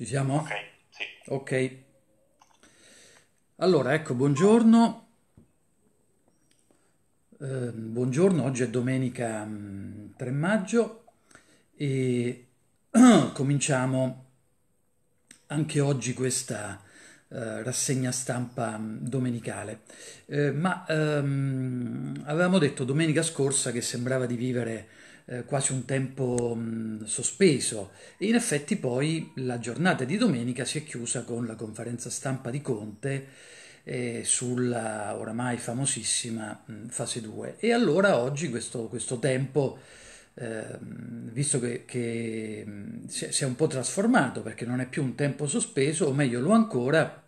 Ci siamo? Ok, sì. Ok. Allora, ecco, buongiorno. Eh, buongiorno, oggi è domenica 3 mm, maggio e cominciamo anche oggi questa eh, rassegna stampa mm, domenicale. Eh, ma ehm, avevamo detto domenica scorsa che sembrava di vivere eh, quasi un tempo mh, mm, sospeso e in effetti poi la giornata di domenica si è chiusa con la conferenza stampa di Conte eh, sulla oramai famosissima mh, mm, fase 2 e allora oggi questo, questo tempo eh, visto che, che mm, si è un po' trasformato perché non è più un tempo sospeso o meglio lo ancora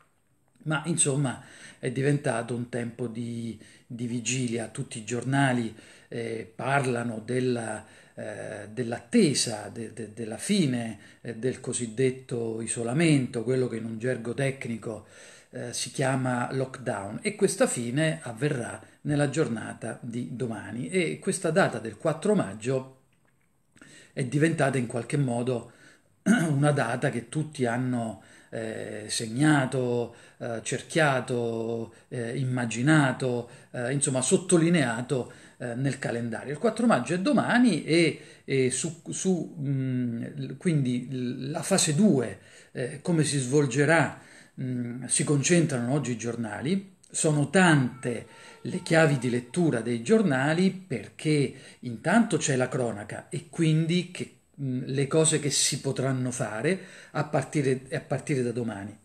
ma insomma è diventato un tempo di, di vigilia tutti i giornali eh, parlano della, eh, dell'attesa, de, de, della fine eh, del cosiddetto isolamento, quello che in un gergo tecnico eh, si chiama lockdown e questa fine avverrà nella giornata di domani e questa data del 4 maggio è diventata in qualche modo una data che tutti hanno eh, segnato, eh, cerchiato, eh, immaginato, eh, insomma sottolineato eh, nel calendario. Il 4 maggio è domani e, e su, su mh, mm, quindi la fase 2, eh, come si svolgerà, mh, mm, si concentrano oggi i giornali. Sono tante le chiavi di lettura dei giornali perché intanto c'è la cronaca e quindi che, mh, mm, le cose che si potranno fare a partire, a partire da domani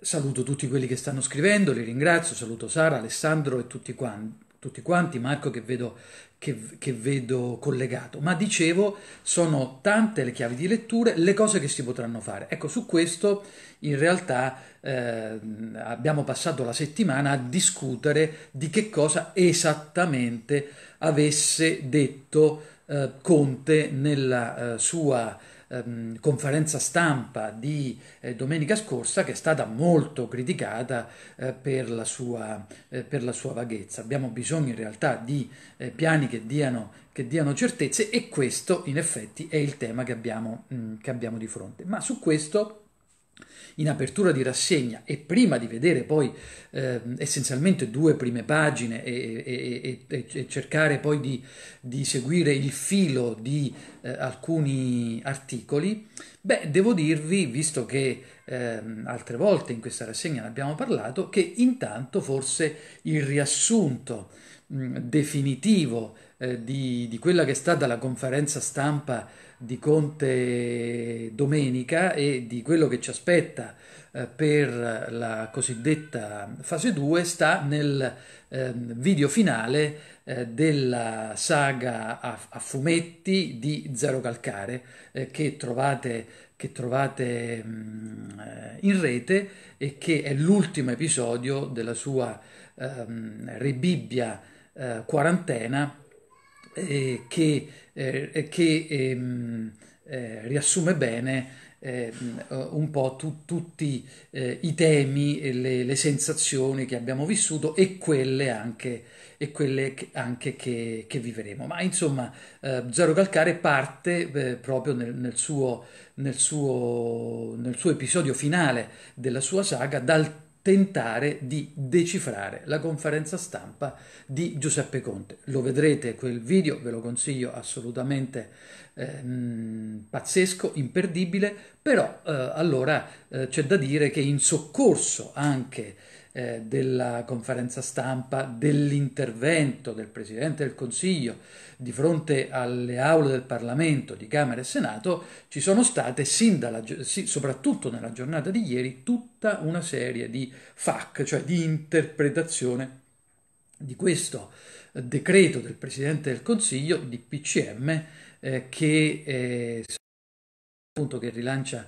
saluto tutti quelli che stanno scrivendo, li ringrazio, saluto Sara, Alessandro e tutti quanti tutti quanti, Marco che vedo, che, che vedo collegato, ma dicevo sono tante le chiavi di letture, le cose che si potranno fare. Ecco, su questo in realtà eh, abbiamo passato la settimana a discutere di che cosa esattamente avesse detto eh, Conte nella eh, sua ehm, conferenza stampa di eh, domenica scorsa che è stata molto criticata eh, per, la sua, eh, per, la sua, vaghezza. Abbiamo bisogno in realtà di eh, piani che diano, che diano, certezze e questo in effetti è il tema che abbiamo, mh, mm, che abbiamo di fronte. Ma su questo in apertura di rassegna e prima di vedere poi eh, essenzialmente due prime pagine e, e, e, e cercare poi di, di, seguire il filo di eh, alcuni articoli, beh, devo dirvi, visto che eh, altre volte in questa rassegna ne abbiamo parlato, che intanto forse il riassunto mh, definitivo eh, di, di, quella che è stata la conferenza stampa di Conte domenica e di quello che ci aspetta eh, per la cosiddetta fase 2 sta nel ehm, video finale eh, della saga a, fumetti di Zero Calcare eh, che trovate, che trovate mm, in rete e che è l'ultimo episodio della sua ehm, rebibbia quarantena che eh, che ehm, eh, riassume bene ehm, eh, un po' tu, tutti eh, i temi e le, le, sensazioni che abbiamo vissuto e quelle anche, e quelle che, anche che, che, vivremo. Ma insomma, eh, Zero Calcare parte eh, proprio nel, nel, suo, nel, suo, nel suo episodio finale della sua saga dal tentare di decifrare la conferenza stampa di Giuseppe Conte. Lo vedrete quel video, ve lo consiglio assolutamente eh, mh, pazzesco, imperdibile, però eh, allora eh, c'è da dire che in soccorso anche eh, della conferenza stampa, dell'intervento del Presidente del Consiglio di fronte alle aule del Parlamento, di Camera e Senato, ci sono state, sin dalla, soprattutto nella giornata di ieri, tutta una serie di FAC, cioè di interpretazione di questo decreto del Presidente del Consiglio, di PCM, eh, che, eh, appunto, che rilancia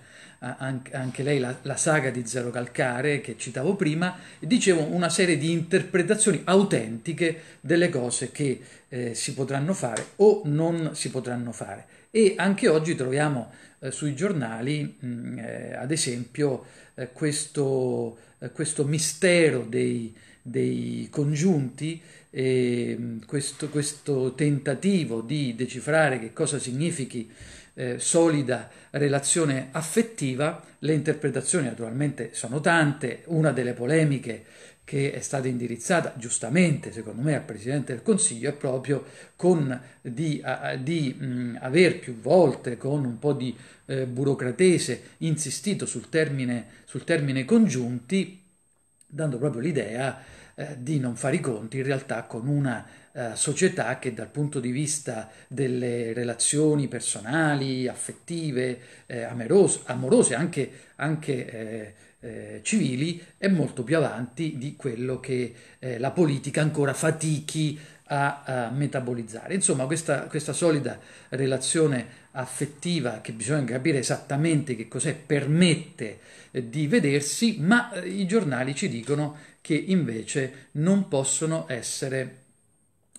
anche lei la, la, saga di Zero Calcare che citavo prima, dicevo una serie di interpretazioni autentiche delle cose che eh, si potranno fare o non si potranno fare. E anche oggi troviamo eh, sui giornali, mh, mm, eh, ad esempio, eh, questo, eh, questo, mistero dei, dei congiunti, mm, questo, questo tentativo di decifrare che cosa significhi eh, solida relazione affettiva. Le interpretazioni naturalmente sono tante, una delle polemiche che è stata indirizzata giustamente, secondo me, al Presidente del Consiglio è proprio con, di, a, di mh, aver più volte, con un po' di eh, burocratese, insistito sul termine, sul termine congiunti, dando proprio l'idea eh, di non fare i conti in realtà con una eh, società che dal punto di vista delle relazioni personali, affettive, eh, amorose, amorose, anche, anche eh, eh, civili, è molto più avanti di quello che eh, la politica ancora fatichi a, a metabolizzare. Insomma, questa, questa solida relazione affettiva che bisogna capire esattamente che cos'è permette di vedersi, ma i giornali ci dicono che invece non possono essere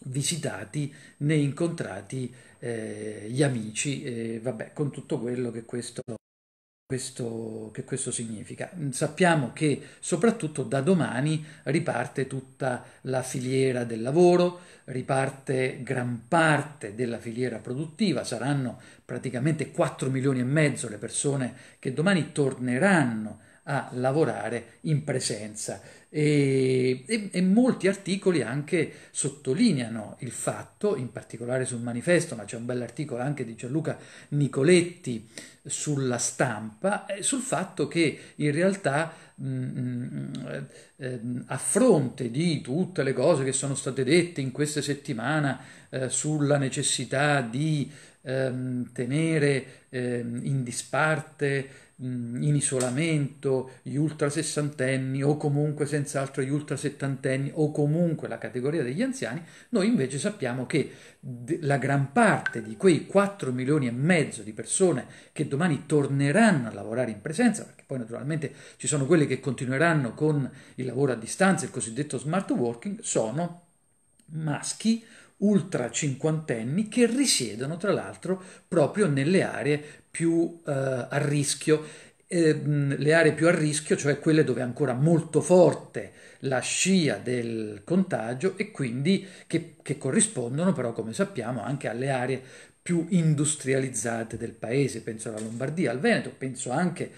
visitati né incontrati eh, gli amici, eh, vabbè, con tutto quello che questo, questo, che questo significa. Sappiamo che soprattutto da domani riparte tutta la filiera del lavoro, riparte gran parte della filiera produttiva, saranno praticamente 4 milioni e mezzo le persone che domani torneranno a lavorare in presenza. E, e, e, molti articoli anche sottolineano il fatto, in particolare sul manifesto, ma c'è un bell'articolo anche di Gianluca Nicoletti sulla stampa, eh, sul fatto che in realtà mm, mm, eh, eh, a fronte di tutte le cose che sono state dette in queste settimane sulla necessità di ehm, tenere ehm, in disparte in isolamento, gli ultra sessantenni o comunque senz'altro gli ultra settantenni o comunque la categoria degli anziani, noi invece sappiamo che la gran parte di quei 4 milioni e mezzo di persone che domani torneranno a lavorare in presenza, perché poi naturalmente ci sono quelle che continueranno con il lavoro a distanza, il cosiddetto smart working, sono maschi ultra cinquantenni che risiedono tra l'altro proprio nelle aree più eh, a rischio, eh, le aree più a rischio, cioè quelle dove è ancora molto forte la scia del contagio e quindi che, che corrispondono però come sappiamo anche alle aree più industrializzate del paese, penso alla Lombardia, al Veneto, penso anche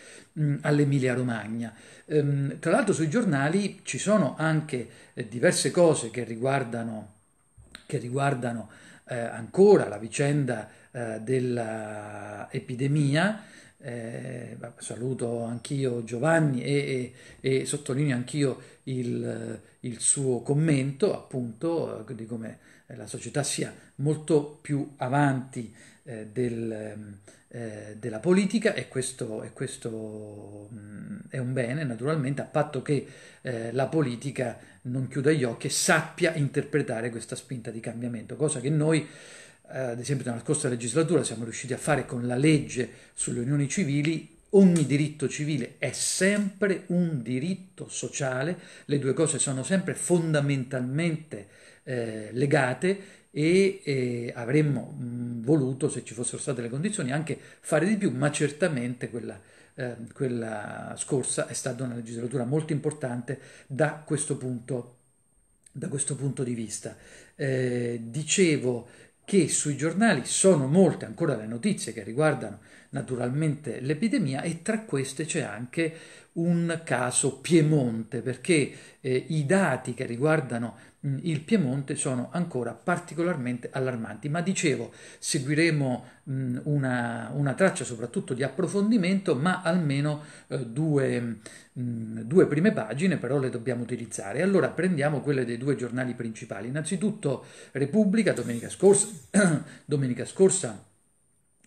all'Emilia Romagna. Ehm, tra l'altro sui giornali ci sono anche eh, diverse cose che riguardano che riguardano eh, ancora la vicenda eh, dell'epidemia. Eh, saluto anch'io Giovanni e, e, e sottolineo anch'io il, il, suo commento, appunto, eh, di come la società sia molto più avanti eh, del ehm, eh, della politica e questo, e questo mh, mm, è un bene naturalmente a patto che eh, la politica non chiuda gli occhi e sappia interpretare questa spinta di cambiamento, cosa che noi eh, ad esempio nella scorsa legislatura siamo riusciti a fare con la legge sulle unioni civili Ogni diritto civile è sempre un diritto sociale, le due cose sono sempre fondamentalmente eh, legate e eh, avremmo mh, mm, voluto, se ci fossero state le condizioni, anche fare di più, ma certamente quella, eh, quella scorsa è stata una legislatura molto importante da questo punto, da questo punto di vista. Eh, dicevo che sui giornali sono molte ancora le notizie che riguardano naturalmente l'epidemia e tra queste c'è anche un caso Piemonte perché eh, i dati che riguardano Mm. il Piemonte sono ancora particolarmente allarmanti. Ma dicevo, seguiremo mm, una, una traccia soprattutto di approfondimento, ma almeno eh, due, mm, due prime pagine però le dobbiamo utilizzare. Allora prendiamo quelle dei due giornali principali. Innanzitutto Repubblica, domenica scorsa, domenica scorsa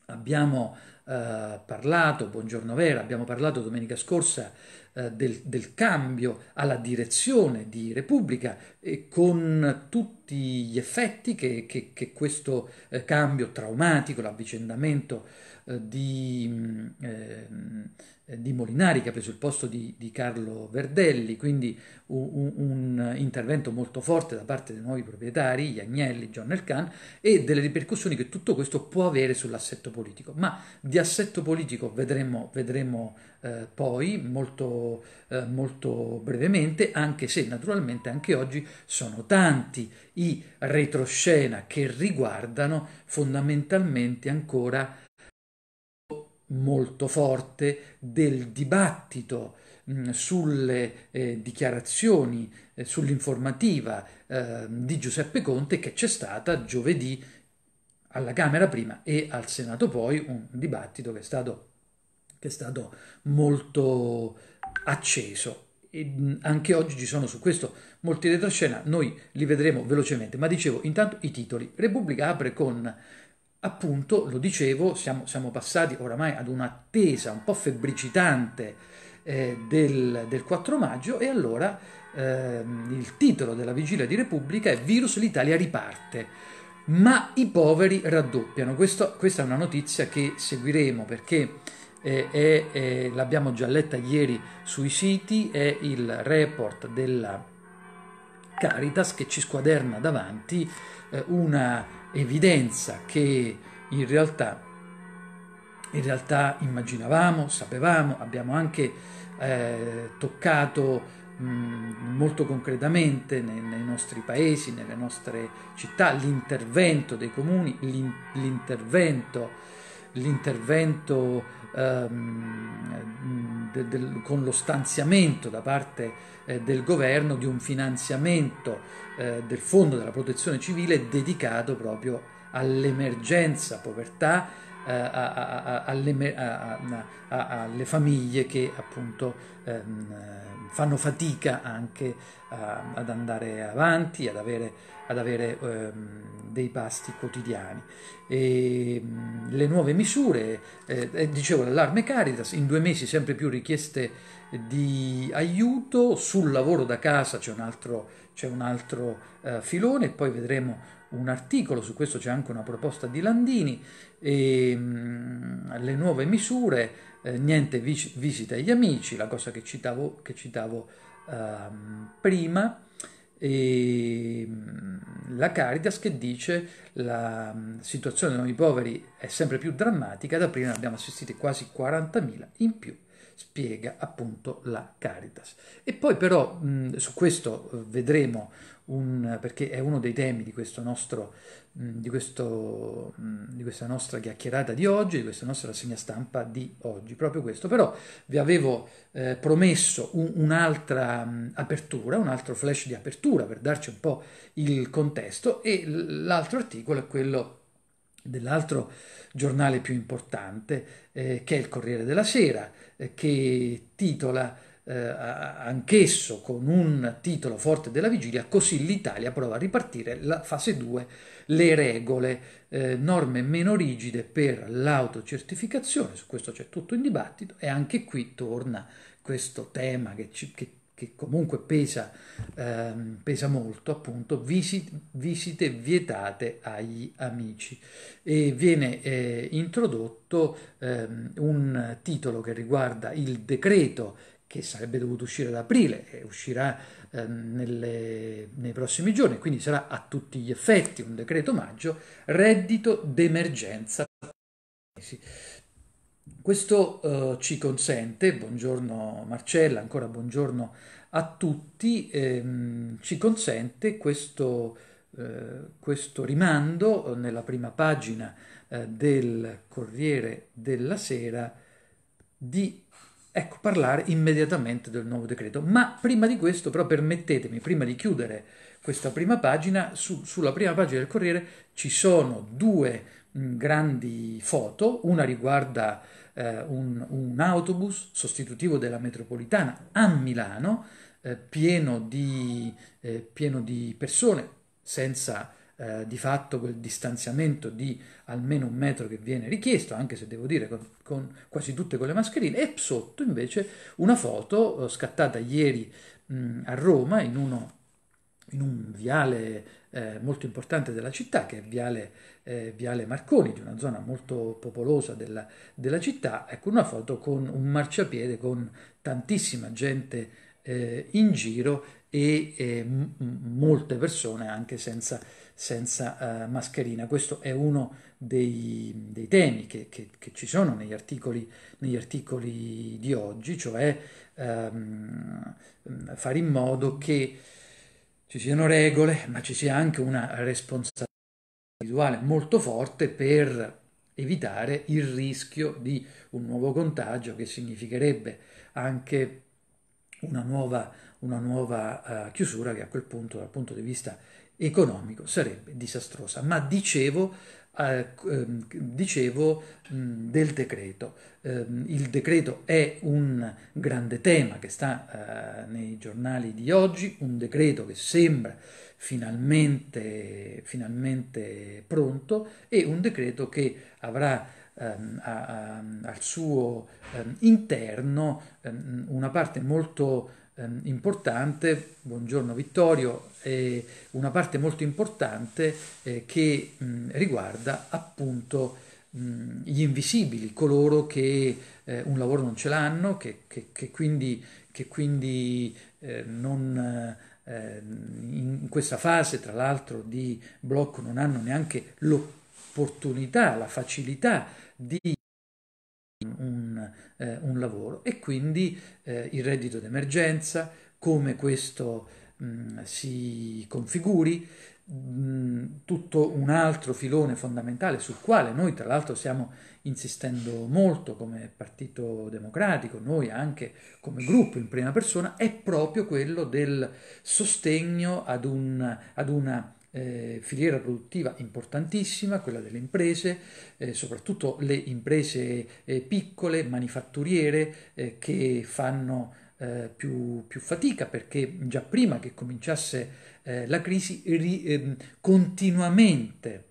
abbiamo eh, parlato, buongiorno Vera, abbiamo parlato domenica scorsa eh, del, del, cambio alla direzione di Repubblica e con tutti gli effetti che, che, che questo eh, cambio traumatico, l'avvicendamento eh, di mm, ehm, eh, di Molinari che ha preso il posto di, di Carlo Verdelli, quindi un, un, intervento molto forte da parte dei nuovi proprietari, gli Agnelli, John Elkann, e delle ripercussioni che tutto questo può avere sull'assetto politico. Ma di assetto politico vedremo, vedremo eh, poi molto, eh, molto brevemente, anche se naturalmente anche oggi sono tanti i retroscena che riguardano fondamentalmente ancora molto forte del dibattito mm, sulle eh, dichiarazioni, eh, sull'informativa eh, di Giuseppe Conte che c'è stata giovedì alla Camera prima e al Senato poi, un dibattito che è stato, che è stato molto acceso. E mm, anche oggi ci sono su questo molti retroscena, noi li vedremo velocemente, ma dicevo intanto i titoli. Repubblica apre con appunto, lo dicevo, siamo, siamo passati oramai ad un'attesa un po' febbricitante eh, del, del, 4 maggio e allora ehm, il titolo della vigilia di Repubblica è Virus l'Italia riparte. Ma i poveri raddoppiano. Questo, questa è una notizia che seguiremo perché eh, eh, l'abbiamo già letta ieri sui siti, è il report della Caritas che ci squaderna davanti eh, una evidenza che in realtà, in realtà immaginavamo, sapevamo, abbiamo anche eh, toccato molto concretamente nei, nei, nostri paesi, nelle nostre città, l'intervento dei comuni, l'in, l'intervento, l'intervento Ehm, de, de, con lo stanziamento da parte eh, del governo di un finanziamento eh, del Fondo della Protezione Civile dedicato proprio all'emergenza povertà, eh, a, a, a, alle, alle famiglie che appunto ehm, fanno fatica anche a, ad andare avanti, ad avere, ad avere ehm, dei pasti quotidiani. E, le nuove misure, eh, eh, dicevo l'allarme Caritas, in due mesi sempre più richieste di aiuto, sul lavoro da casa c'è un altro, c'è un altro eh, filone, poi vedremo un articolo, su questo c'è anche una proposta di Landini, e, mh, le nuove misure, eh, niente vis- visita agli amici, la cosa che citavo, che citavo ehm, prima, e ehm, la Caritas che dice la mm, situazione dei poveri è sempre più drammatica, ad aprile ne abbiamo assistiti quasi 40.000 in più, spiega appunto la Caritas. E poi però mh, mm, su questo eh, vedremo un, perché è uno dei temi di, nostro, mm, di, questo, mm, di, questa nostra chiacchierata di oggi, di questa nostra rassegna stampa di oggi, proprio questo. Però vi avevo eh, promesso un, un'altra mm, apertura, un altro flash di apertura per darci un po' il contesto e l'altro articolo è quello dell'altro giornale più importante eh, che è il Corriere della Sera eh, che titola eh, anch'esso con un titolo forte della vigilia, così l'Italia prova a ripartire la fase 2, le regole, eh, norme meno rigide per l'autocertificazione, su questo c'è tutto in dibattito e anche qui torna questo tema che, ci, che, che comunque pesa, ehm, pesa, molto, appunto, visit, visite vietate agli amici. E viene eh, introdotto ehm, un titolo che riguarda il decreto che sarebbe dovuto uscire ad aprile e uscirà eh, nelle, nei prossimi giorni, quindi sarà a tutti gli effetti un decreto maggio, reddito d'emergenza. Questo eh, ci consente, buongiorno Marcella, ancora buongiorno a tutti, ehm, ci consente questo, eh, questo, rimando nella prima pagina eh, del Corriere della Sera di ecco, parlare immediatamente del nuovo decreto. Ma prima di questo, però, permettetemi, prima di chiudere questa prima pagina, su, sulla prima pagina del Corriere ci sono due mh, grandi foto, una riguarda eh, un, un, autobus sostitutivo della metropolitana a Milano, eh, pieno, di, eh, pieno di persone senza eh, di fatto quel distanziamento di almeno un metro che viene richiesto, anche se devo dire con, con quasi tutte con le mascherine, e sotto invece una foto eh, scattata ieri mh, a Roma in, uno, in un viale eh, molto importante della città, che è viale, eh, viale Marconi, di una zona molto popolosa della, della, città, ecco una foto con un marciapiede con tantissima gente eh, in giro e eh, molte persone anche senza senza uh, mascherina. Questo è uno dei, dei temi che, che, che, ci sono negli articoli, negli articoli di oggi, cioè um, fare in modo che ci siano regole, ma ci sia anche una responsabilità individuale molto forte per evitare il rischio di un nuovo contagio che significherebbe anche una nuova una nuova uh, chiusura che a quel punto dal punto di vista economico sarebbe disastrosa. Ma dicevo, eh, ehm, dicevo mh, del decreto, eh, il decreto è un grande tema che sta eh, nei giornali di oggi, un decreto che sembra finalmente, finalmente pronto e un decreto che avrà ehm, a, a, al suo ehm, interno ehm, una parte molto ehm, importante, buongiorno Vittorio, eh, una parte molto importante eh, che mh, riguarda appunto mh, gli invisibili, coloro che eh, un lavoro non ce l'hanno, che, che, che quindi, che quindi eh, non eh, in questa fase, tra l'altro, di blocco non hanno neanche l'opportunità, la facilità di un, eh, un lavoro e quindi eh, il reddito d'emergenza, come questo mh, mm, si configuri, mh, mm, tutto un altro filone fondamentale sul quale noi tra l'altro stiamo insistendo molto come Partito Democratico, noi anche come gruppo in prima persona, è proprio quello del sostegno ad, un, ad una eh, filiera produttiva importantissima, quella delle imprese, eh, soprattutto le imprese eh, piccole, manifatturiere, eh, che fanno eh, più, più, fatica perché già prima che cominciasse eh, la crisi ri, ehm, continuamente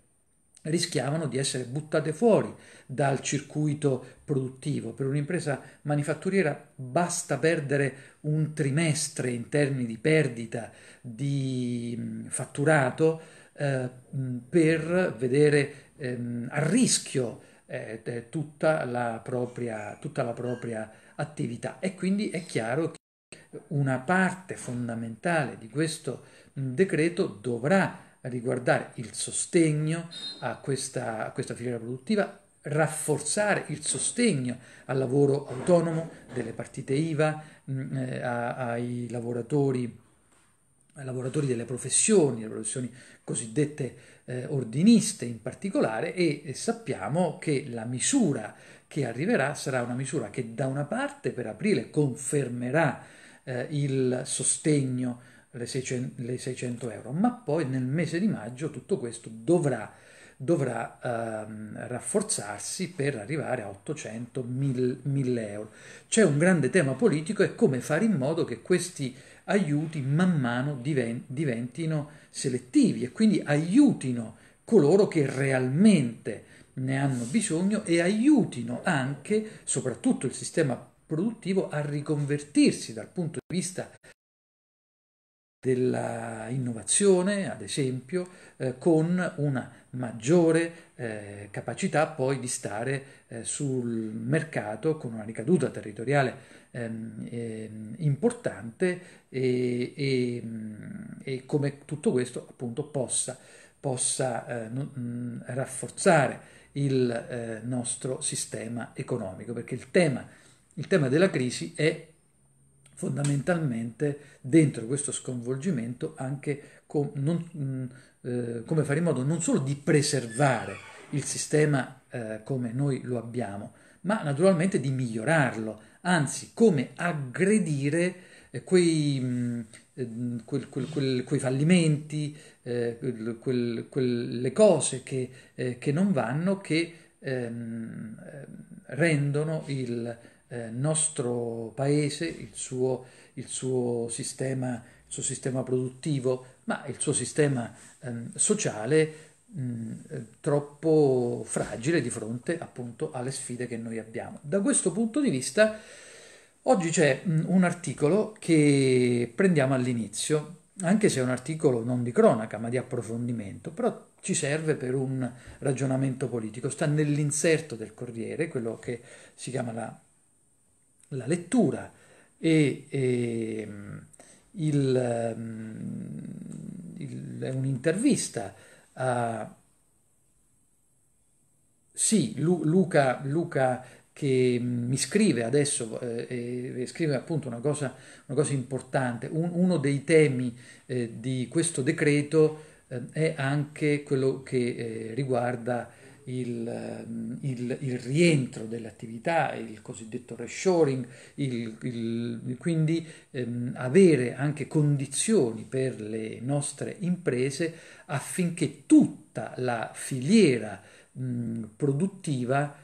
rischiavano di essere buttate fuori dal circuito produttivo. Per un'impresa manifatturiera basta perdere un trimestre in termini di perdita di mm, fatturato eh, mm, per vedere ehm, a rischio eh, eh, tutta, la propria, tutta la propria attività e quindi è chiaro che una parte fondamentale di questo mm, decreto dovrà riguardare il sostegno a questa, a questa filiera produttiva, rafforzare il sostegno al lavoro autonomo delle partite IVA, mm, eh, ai lavoratori lavoratori delle professioni, le professioni cosiddette eh, ordiniste in particolare, e, e, sappiamo che la misura che arriverà sarà una misura che da una parte per aprile confermerà eh, il sostegno le 600, le 600 euro, ma poi nel mese di maggio tutto questo dovrà, dovrà ehm, rafforzarsi per arrivare a 800, 1000, 1000 euro. C'è un grande tema politico e come fare in modo che questi aiuti man mano diventino selettivi e quindi aiutino coloro che realmente ne hanno bisogno e aiutino anche, soprattutto il sistema produttivo, a riconvertirsi dal punto di vista dell'innovazione, ad esempio, eh, con una maggiore eh, capacità poi di stare eh, sul mercato con una ricaduta territoriale ehm, ehm importante e, e, mm, e, come tutto questo appunto possa, possa eh, non, mm, rafforzare il eh, nostro sistema economico, perché il tema, il tema della crisi è fondamentalmente dentro questo sconvolgimento anche com- non, mm, eh, come fare in modo non solo di preservare il sistema eh, come noi lo abbiamo, ma naturalmente di migliorarlo, anzi come aggredire eh, quei, mh, mm, eh, Quel, quel, quel, quei fallimenti, eh, quelle cose che, eh, che, non vanno, che ehm, eh, rendono il, eh, nostro paese, il suo, il, suo sistema, il suo, sistema, produttivo, ma il suo sistema ehm, sociale mh, eh, troppo fragile di fronte appunto alle sfide che noi abbiamo. Da questo punto di vista oggi c'è mh, un articolo che prendiamo all'inizio, anche se è un articolo non di cronaca ma di approfondimento, però ci serve per un ragionamento politico, sta nell'inserto del Corriere, quello che si chiama la la lettura e, e ehm, il, ehm, il, un'intervista a sì, Lu, Luca, Luca che mi scrive adesso, eh, scrive appunto una cosa, una cosa importante, Un, uno dei temi eh, di questo decreto eh, è anche quello che eh, riguarda il, ehm, il, il rientro dell'attività, il cosiddetto reshoring, il, quindi ehm, avere anche condizioni per le nostre imprese affinché tutta la filiera mh, produttiva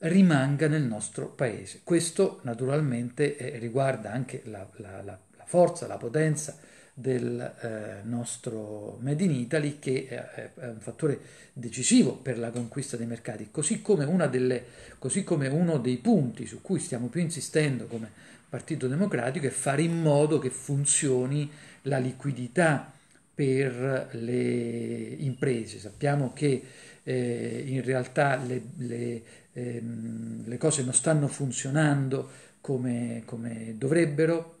rimanga nel nostro paese. Questo naturalmente eh, riguarda anche la, la, la, la forza, la potenza del eh, nostro Made in Italy che è, è, un fattore decisivo per la conquista dei mercati, così come, delle, così come uno dei punti su cui stiamo più insistendo come Partito Democratico è fare in modo che funzioni la liquidità per le imprese. Sappiamo che eh, in realtà le, le, ehm, le, cose non stanno funzionando come, come dovrebbero,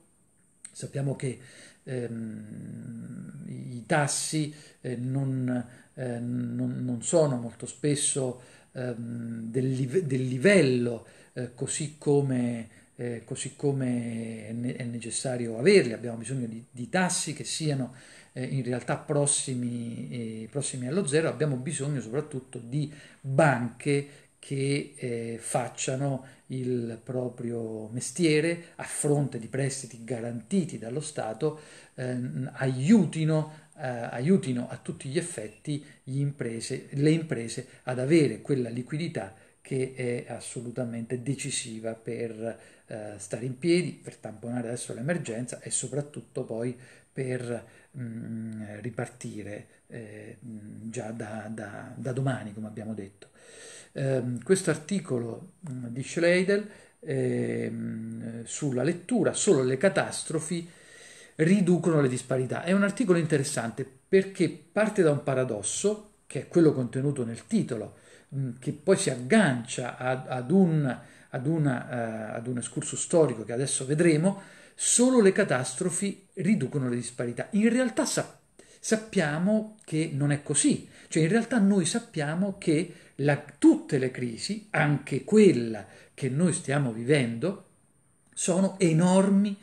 sappiamo che ehm, i tassi eh, non, eh, non, non, sono molto spesso ehm, del, live- del, livello eh, così come, eh, così come è, ne- è, necessario averli, abbiamo bisogno di, di tassi che siano eh, in realtà prossimi, prossimi allo zero, abbiamo bisogno soprattutto di banche che eh, facciano il proprio mestiere a fronte di prestiti garantiti dallo Stato ehm, aiutino eh, aiutino a tutti gli effetti gli imprese, le imprese ad avere quella liquidità che è assolutamente decisiva per eh, stare in piedi, per tamponare adesso l'emergenza e soprattutto poi per mh, mm, ripartire eh, già da, da, da domani, come abbiamo detto. Ehm, questo articolo mm, di Schleidel eh, sulla lettura solo le catastrofi riducono le disparità. È un articolo interessante perché parte da un paradosso, che è quello contenuto nel titolo, mm, che poi si aggancia ad, ad, un, ad, una, uh, ad un escurso storico che adesso vedremo, solo le catastrofi riducono le disparità. In realtà sappiamo che non è così, cioè in realtà noi sappiamo che la, tutte le crisi, anche quella che noi stiamo vivendo, sono enormi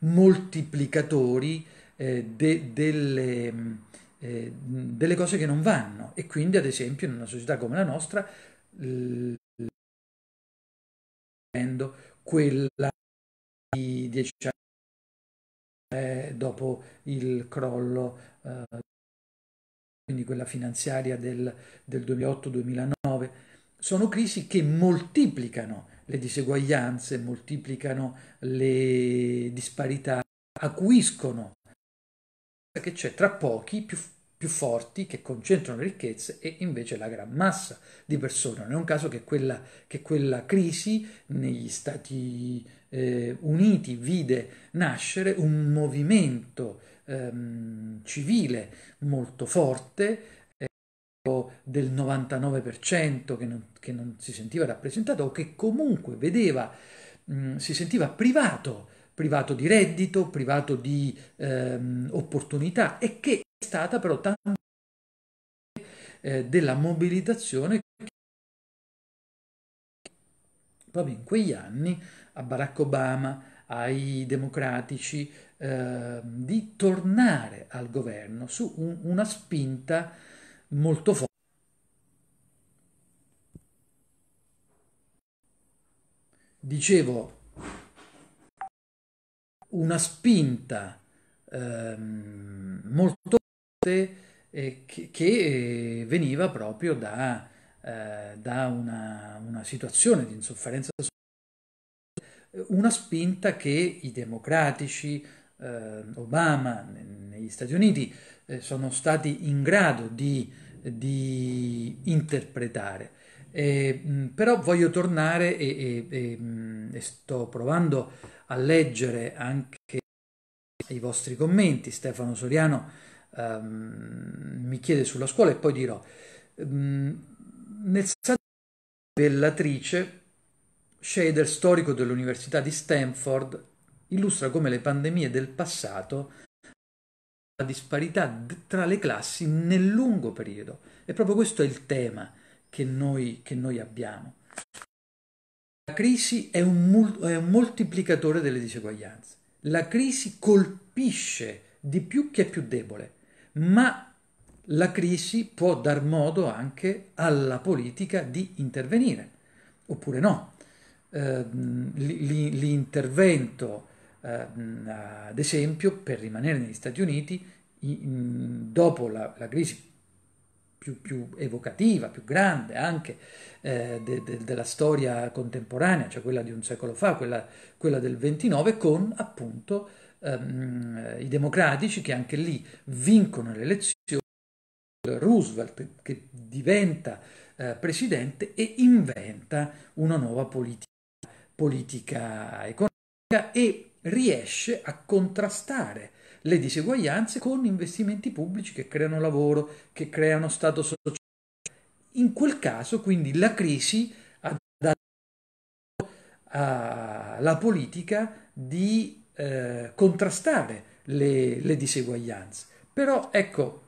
moltiplicatori eh, de, delle, mm, eh, delle, cose che non vanno e quindi ad esempio in una società come la nostra l- quella di dieci anni eh, dopo il crollo eh, quindi quella finanziaria del, del 2008-2009, sono crisi che moltiplicano le diseguaglianze, moltiplicano le disparità, acuiscono che c'è tra pochi più, più forti che concentrano ricchezze e invece la gran massa di persone. Non è un caso che quella, che quella crisi negli Stati eh, Uniti vide nascere un movimento ehm, civile molto forte, eh, del 99% che non, che non, si sentiva rappresentato o che comunque vedeva, mh, mm, si sentiva privato, privato di reddito, privato di ehm, opportunità e che è stata però tanto eh, della mobilitazione che proprio in quegli anni a Barack Obama, ai democratici, Ehm, di tornare al governo su un, una spinta molto forte. Dicevo, una spinta eh, molto forte eh, che, che, veniva proprio da, eh, da una, una, situazione di insofferenza sociale, una spinta che i democratici, eh, Obama negli Stati Uniti eh, sono stati in grado di, di interpretare. Eh, però voglio tornare e, e, mm, e, sto provando a leggere anche i vostri commenti. Stefano Soriano ehm, mi chiede sulla scuola e poi dirò. Mm, nel saggio dell'attrice, Shader, storico dell'Università di Stanford, illustra come le pandemie del passato la disparità tra le classi nel lungo periodo. E proprio questo è il tema che noi, che noi abbiamo. La crisi è un, è un moltiplicatore delle diseguaglianze. La crisi colpisce di più chi è più debole, ma la crisi può dar modo anche alla politica di intervenire, oppure no. Eh, l'intervento Ehm, ad esempio, per rimanere negli Stati Uniti, dopo la, la crisi più, più, evocativa, più grande anche eh, de, de, della storia contemporanea, cioè quella di un secolo fa, quella, quella del 29, con appunto ehm, i democratici che anche lì vincono le elezioni, Roosevelt che diventa eh, presidente e inventa una nuova politica, politica economica e riesce a contrastare le diseguaglianze con investimenti pubblici che creano lavoro, che creano stato sociale. In quel caso, quindi, la crisi ha dato alla eh, politica di eh, contrastare le, le, diseguaglianze. Però, ecco,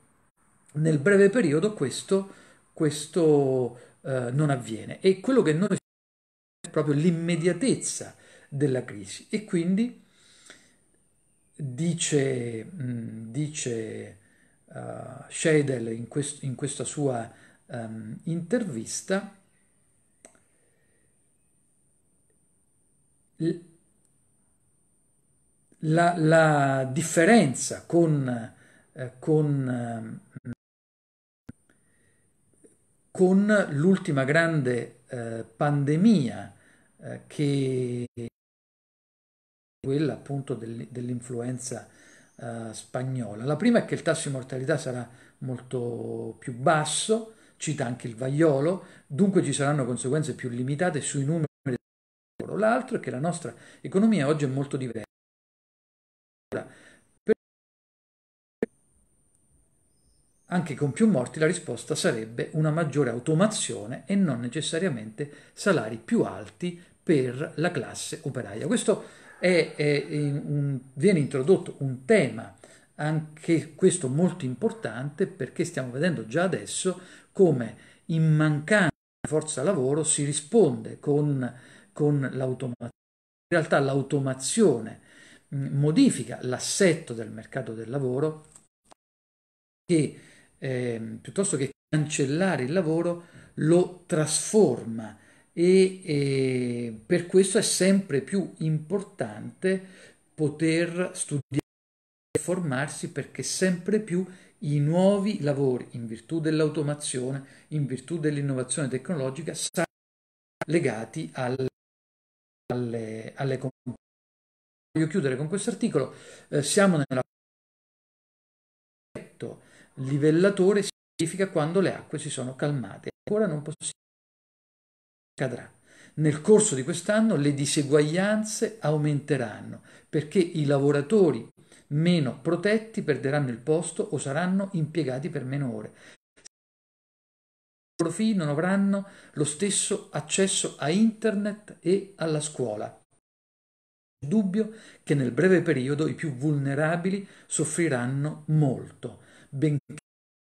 nel breve periodo questo, questo eh, non avviene e quello che noi è proprio l'immediatezza della crisi e quindi dice, mh, mm, dice uh, Scheidel in, quest- in, questa sua um, intervista, la, la differenza con, eh, con, eh, con l'ultima grande eh, pandemia eh, che quella appunto dell'influenza eh, spagnola. La prima è che il tasso di mortalità sarà molto più basso, cita anche il vaiolo, dunque ci saranno conseguenze più limitate sui numeri del lavoro. L'altro è che la nostra economia oggi è molto diversa. Anche con più morti la risposta sarebbe una maggiore automazione e non necessariamente salari più alti per la classe operaia. Questo è, è un, viene introdotto un tema, anche questo molto importante, perché stiamo vedendo già adesso come in mancanza di forza lavoro si risponde con, con l'automazione. In realtà l'automazione modifica l'assetto del mercato del lavoro che eh, piuttosto che cancellare il lavoro lo trasforma e eh, per questo è sempre più importante poter studiare e formarsi perché sempre più i nuovi lavori in virtù dell'automazione, in virtù dell'innovazione tecnologica saranno legati alle, alle, alle competenze. Voglio chiudere con questo articolo, eh, siamo nella livellatore significa quando le acque si sono calmate. Ancora non possiamo cadrà. Nel corso di quest'anno le diseguaglianze aumenteranno perché i lavoratori meno protetti perderanno il posto o saranno impiegati per meno ore. I loro non avranno lo stesso accesso a internet e alla scuola dubbio che nel breve periodo i più vulnerabili soffriranno molto, benché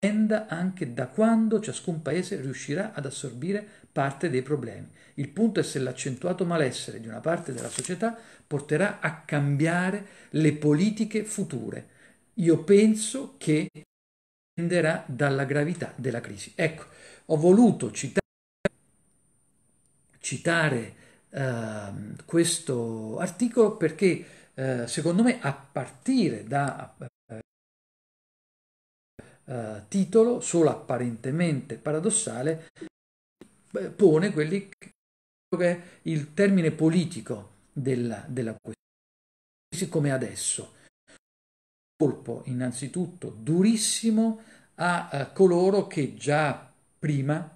dipenda anche da quando ciascun paese riuscirà ad assorbire parte dei problemi. Il punto è se l'accentuato malessere di una parte della società porterà a cambiare le politiche future. Io penso che dipenderà dalla gravità della crisi. Ecco, ho voluto citare, citare uh, questo articolo perché uh, secondo me a partire da eh, titolo, solo apparentemente paradossale, eh, pone quelli che è il termine politico della, della questione, siccome adesso. Colpo innanzitutto durissimo a, a eh, coloro che già prima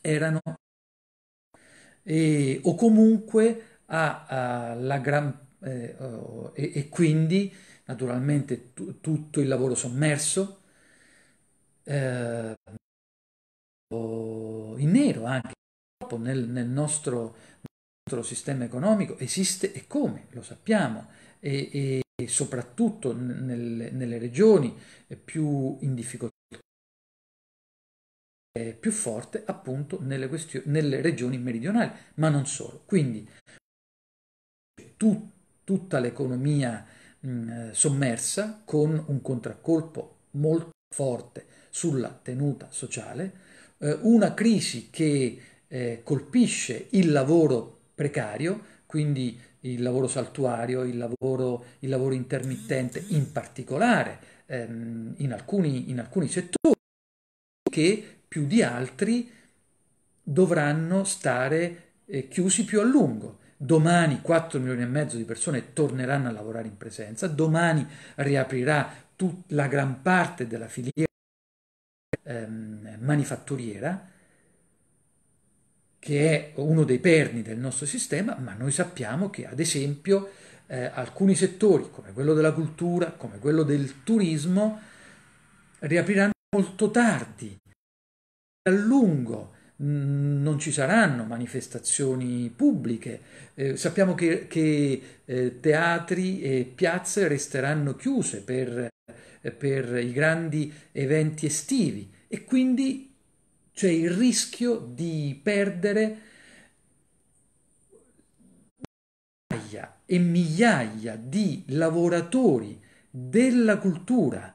erano e, o comunque a, la gran eh, e, e, quindi naturalmente t- tutto il lavoro sommerso eh, in nero anche nel, nel, nostro, nel, nostro, sistema economico esiste e come lo sappiamo e, e soprattutto nel, nelle regioni più in difficoltà è eh, più forte appunto nelle, question- nelle regioni meridionali ma non solo quindi tut- tutta l'economia mh, sommersa con un contraccolpo molto forte sulla tenuta sociale, eh, una crisi che eh, colpisce il lavoro precario, quindi il lavoro saltuario, il lavoro, il lavoro intermittente in particolare ehm, in, alcuni, in alcuni settori, che più di altri dovranno stare eh, chiusi più a lungo. Domani 4 milioni e mezzo di persone torneranno a lavorare in presenza, domani riaprirà tut- la gran parte della filiera ehm, manifatturiera, che è uno dei perni del nostro sistema, ma noi sappiamo che ad esempio eh, alcuni settori, come quello della cultura, come quello del turismo, riapriranno molto tardi, a lungo, mm, non ci saranno manifestazioni pubbliche, eh, sappiamo che, che eh, teatri e piazze resteranno chiuse per, per i grandi eventi estivi e quindi c'è il rischio di perdere migliaia e migliaia di lavoratori della cultura,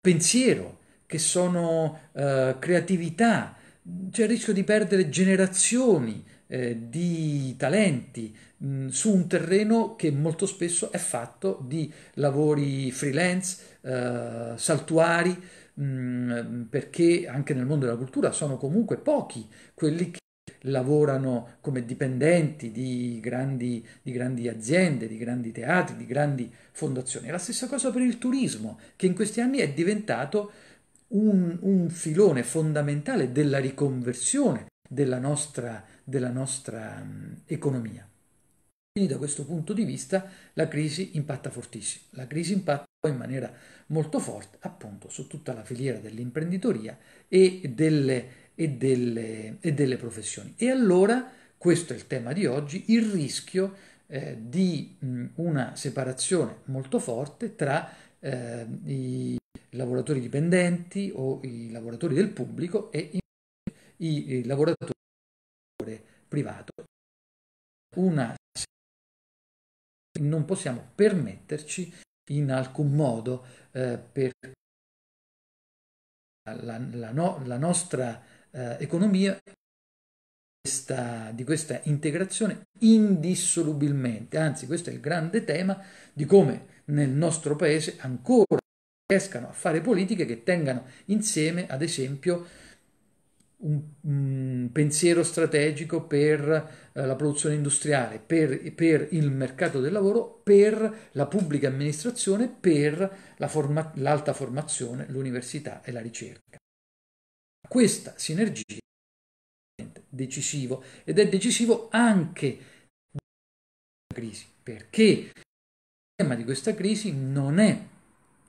pensiero, che sono eh, creatività, c'è il rischio di perdere generazioni eh, di talenti mh, mm, su un terreno che molto spesso è fatto di lavori freelance, eh, saltuari, perché anche nel mondo della cultura sono comunque pochi quelli che lavorano come dipendenti di grandi, di grandi, aziende, di grandi teatri, di grandi fondazioni. La stessa cosa per il turismo, che in questi anni è diventato un, un filone fondamentale della riconversione della nostra, della nostra economia. Quindi da questo punto di vista la crisi impatta fortissimo. La crisi impatta in maniera molto forte appunto su tutta la filiera dell'imprenditoria e delle, e, delle, e delle professioni. E allora, questo è il tema di oggi, il rischio eh, di mh, una separazione molto forte tra eh, i lavoratori dipendenti o i lavoratori del pubblico e i, i, i lavoratori privato. Una non possiamo permetterci in alcun modo eh, per la, la, no, la nostra eh, economia questa, di questa integrazione indissolubilmente. Anzi, questo è il grande tema di come nel nostro paese ancora riescano a fare politiche che tengano insieme, ad esempio, un, un mm, pensiero strategico per eh, la produzione industriale, per, per, il mercato del lavoro, per la pubblica amministrazione, per la forma, l'alta formazione, l'università e la ricerca. Questa sinergia è decisiva ed è decisivo anche crisi, perché il tema di questa crisi non è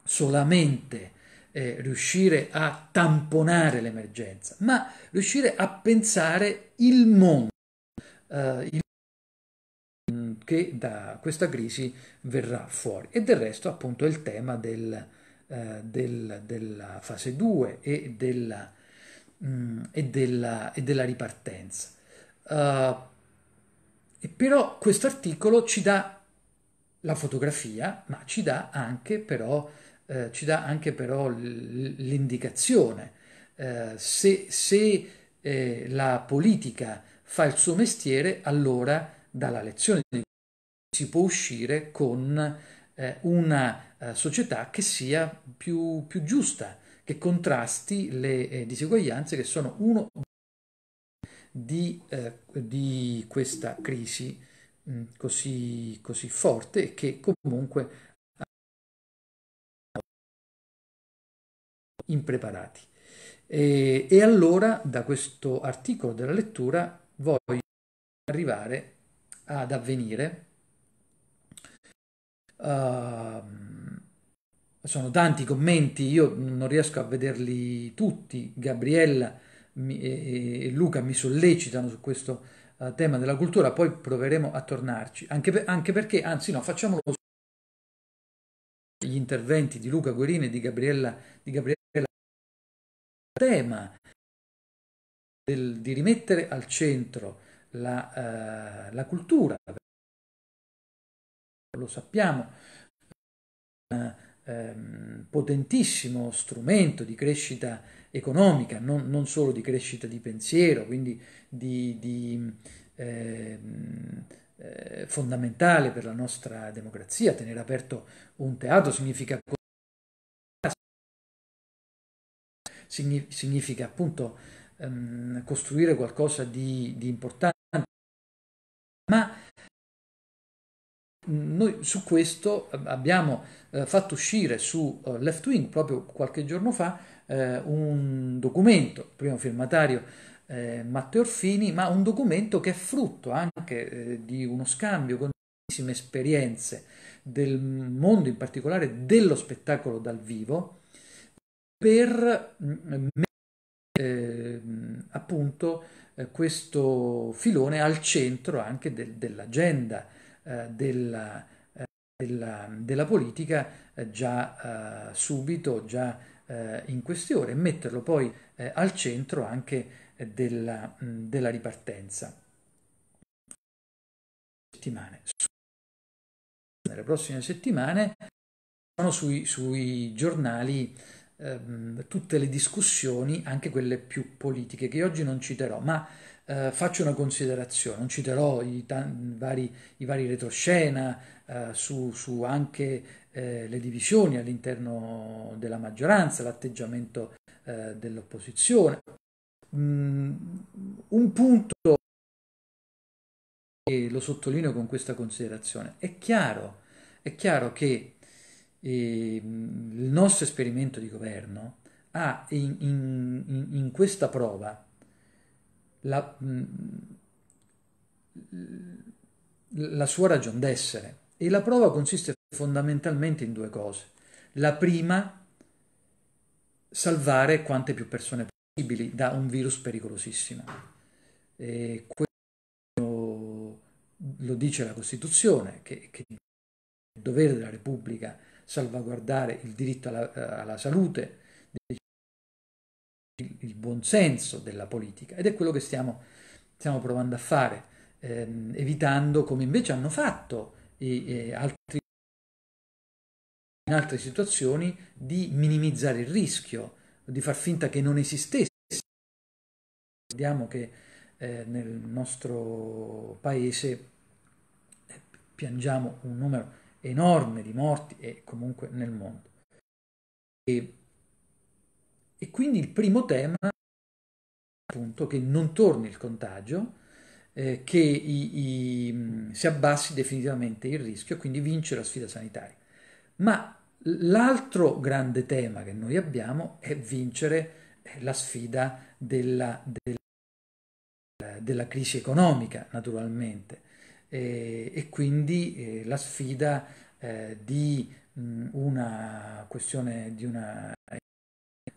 solamente eh, riuscire a tamponare l'emergenza, ma riuscire a pensare il mondo eh, il... che da questa crisi verrà fuori. E del resto appunto è il tema del, eh, del, della fase 2 e della, mh, mm, e della, e della ripartenza. Uh, però questo articolo ci dà la fotografia, ma ci dà anche però eh, ci dà anche però l'indicazione. Eh, se, se eh, la politica fa il suo mestiere, allora dalla lezione di si può uscire con eh, una eh, società che sia più, più giusta, che contrasti le eh, diseguaglianze che sono uno di, di questa crisi mh, mm, così, così forte e che comunque impreparati. E, e allora da questo articolo della lettura voglio arrivare ad avvenire. Uh, sono tanti commenti, io non riesco a vederli tutti. Gabriella mi, e, e, Luca mi sollecitano su questo uh, tema della cultura, poi proveremo a tornarci. Anche, per, anche perché, anzi, no, facciamolo gli interventi di Luca Guerini e di Gabriella, di Gabriella tema del, di rimettere al centro la, eh, la cultura. Lo sappiamo, un ehm, potentissimo strumento di crescita economica, non, non, solo di crescita di pensiero, quindi di, di ehm, eh, fondamentale per la nostra democrazia. Tenere aperto un teatro significa significa appunto ehm, costruire qualcosa di, di importante. Ma mm, noi su questo abbiamo eh, fatto uscire su uh, Left Wing proprio qualche giorno fa eh, un documento, primo firmatario eh, Matteo Orfini, ma un documento che è frutto anche eh, di uno scambio con esperienze del mondo, in particolare dello spettacolo dal vivo, per eh, appunto eh, questo filone al centro anche del, dell'agenda eh, della, eh, della, della, politica eh, già eh, subito, già in queste ore, e metterlo poi al centro anche della, mh, mm, della ripartenza. Nelle prossime settimane sono sui, sui giornali Ehm, tutte le discussioni, anche quelle più politiche, che oggi non citerò, ma eh, faccio una considerazione, non citerò i, vari, i vari, retroscena eh, su, su, anche eh, le divisioni all'interno della maggioranza, l'atteggiamento eh, dell'opposizione. Mm, un punto, e lo sottolineo con questa considerazione, è chiaro, è chiaro che e mm, il nostro esperimento di governo ha in, in, in questa prova la, mm, la sua ragion d'essere e la prova consiste fondamentalmente in due cose. La prima, salvare quante più persone possibili da un virus pericolosissimo. E questo lo dice la Costituzione, che, che è il dovere della Repubblica salvaguardare il diritto alla, eh, alla salute, il buonsenso della politica ed è quello che stiamo, stiamo provando a fare, ehm, evitando come invece hanno fatto e, e eh, altri, in altre situazioni di minimizzare il rischio, di far finta che non esistesse. Vediamo che eh, nel nostro paese eh, piangiamo un numero enorme di morti e comunque nel mondo. E, e quindi il primo tema è appunto che non torni il contagio, eh, che i, i, mm, si abbassi definitivamente il rischio, quindi vince la sfida sanitaria. Ma l'altro grande tema che noi abbiamo è vincere eh, la sfida della, della, della crisi economica, naturalmente eh, e quindi eh, la sfida eh, di mh, mm, una questione di una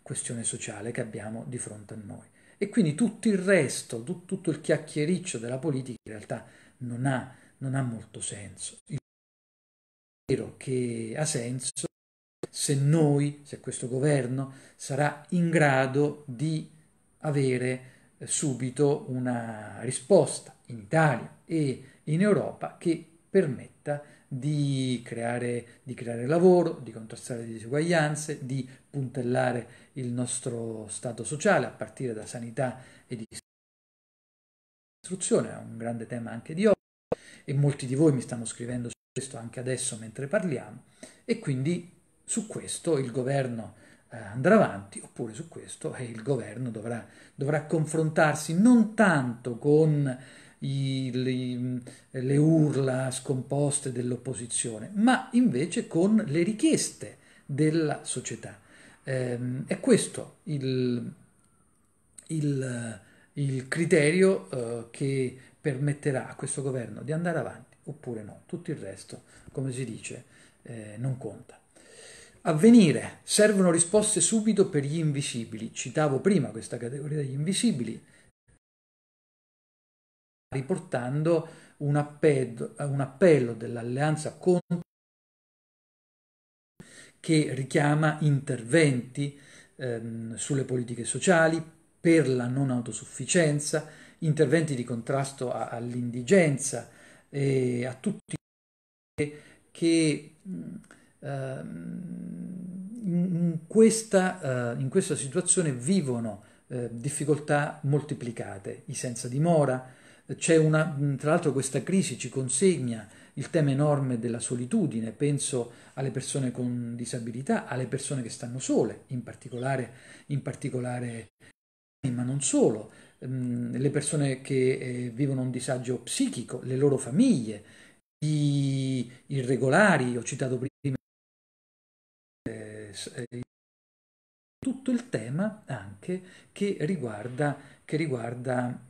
questione sociale che abbiamo di fronte a noi. E quindi tutto il resto, tu, tutto il chiacchiericcio della politica in realtà non ha, non ha molto senso. Il vero che ha senso se noi, se questo governo sarà in grado di avere eh, subito una risposta in Italia e in Europa che permetta di creare, di creare lavoro, di contrastare le diseguaglianze, di puntellare il nostro stato sociale a partire da sanità e di istruzione, è un grande tema anche di oggi e molti di voi mi stanno scrivendo su questo anche adesso mentre parliamo e quindi su questo il governo eh, andrà avanti oppure su questo eh, il governo dovrà, dovrà confrontarsi non tanto con i, le, le urla scomposte dell'opposizione, ma invece con le richieste della società. Eh, è questo il, il, il criterio eh, che permetterà a questo governo di andare avanti oppure no. Tutto il resto, come si dice, eh, non conta. Avvenire, servono risposte subito per gli invisibili. Citavo prima questa categoria degli invisibili riportando un appello, un appello dell'alleanza contro che richiama interventi ehm, sulle politiche sociali per la non autosufficienza, interventi di contrasto a, all'indigenza e a tutti che ehm, in questa, eh, in, questa, situazione vivono eh, difficoltà moltiplicate, i senza dimora, c'è una, tra l'altro questa crisi ci consegna il tema enorme della solitudine, penso alle persone con disabilità, alle persone che stanno sole, in particolare, in particolare ma non solo, le persone che eh, vivono un disagio psichico, le loro famiglie, gli irregolari, ho citato prima eh, eh, tutto il tema anche che riguarda, che riguarda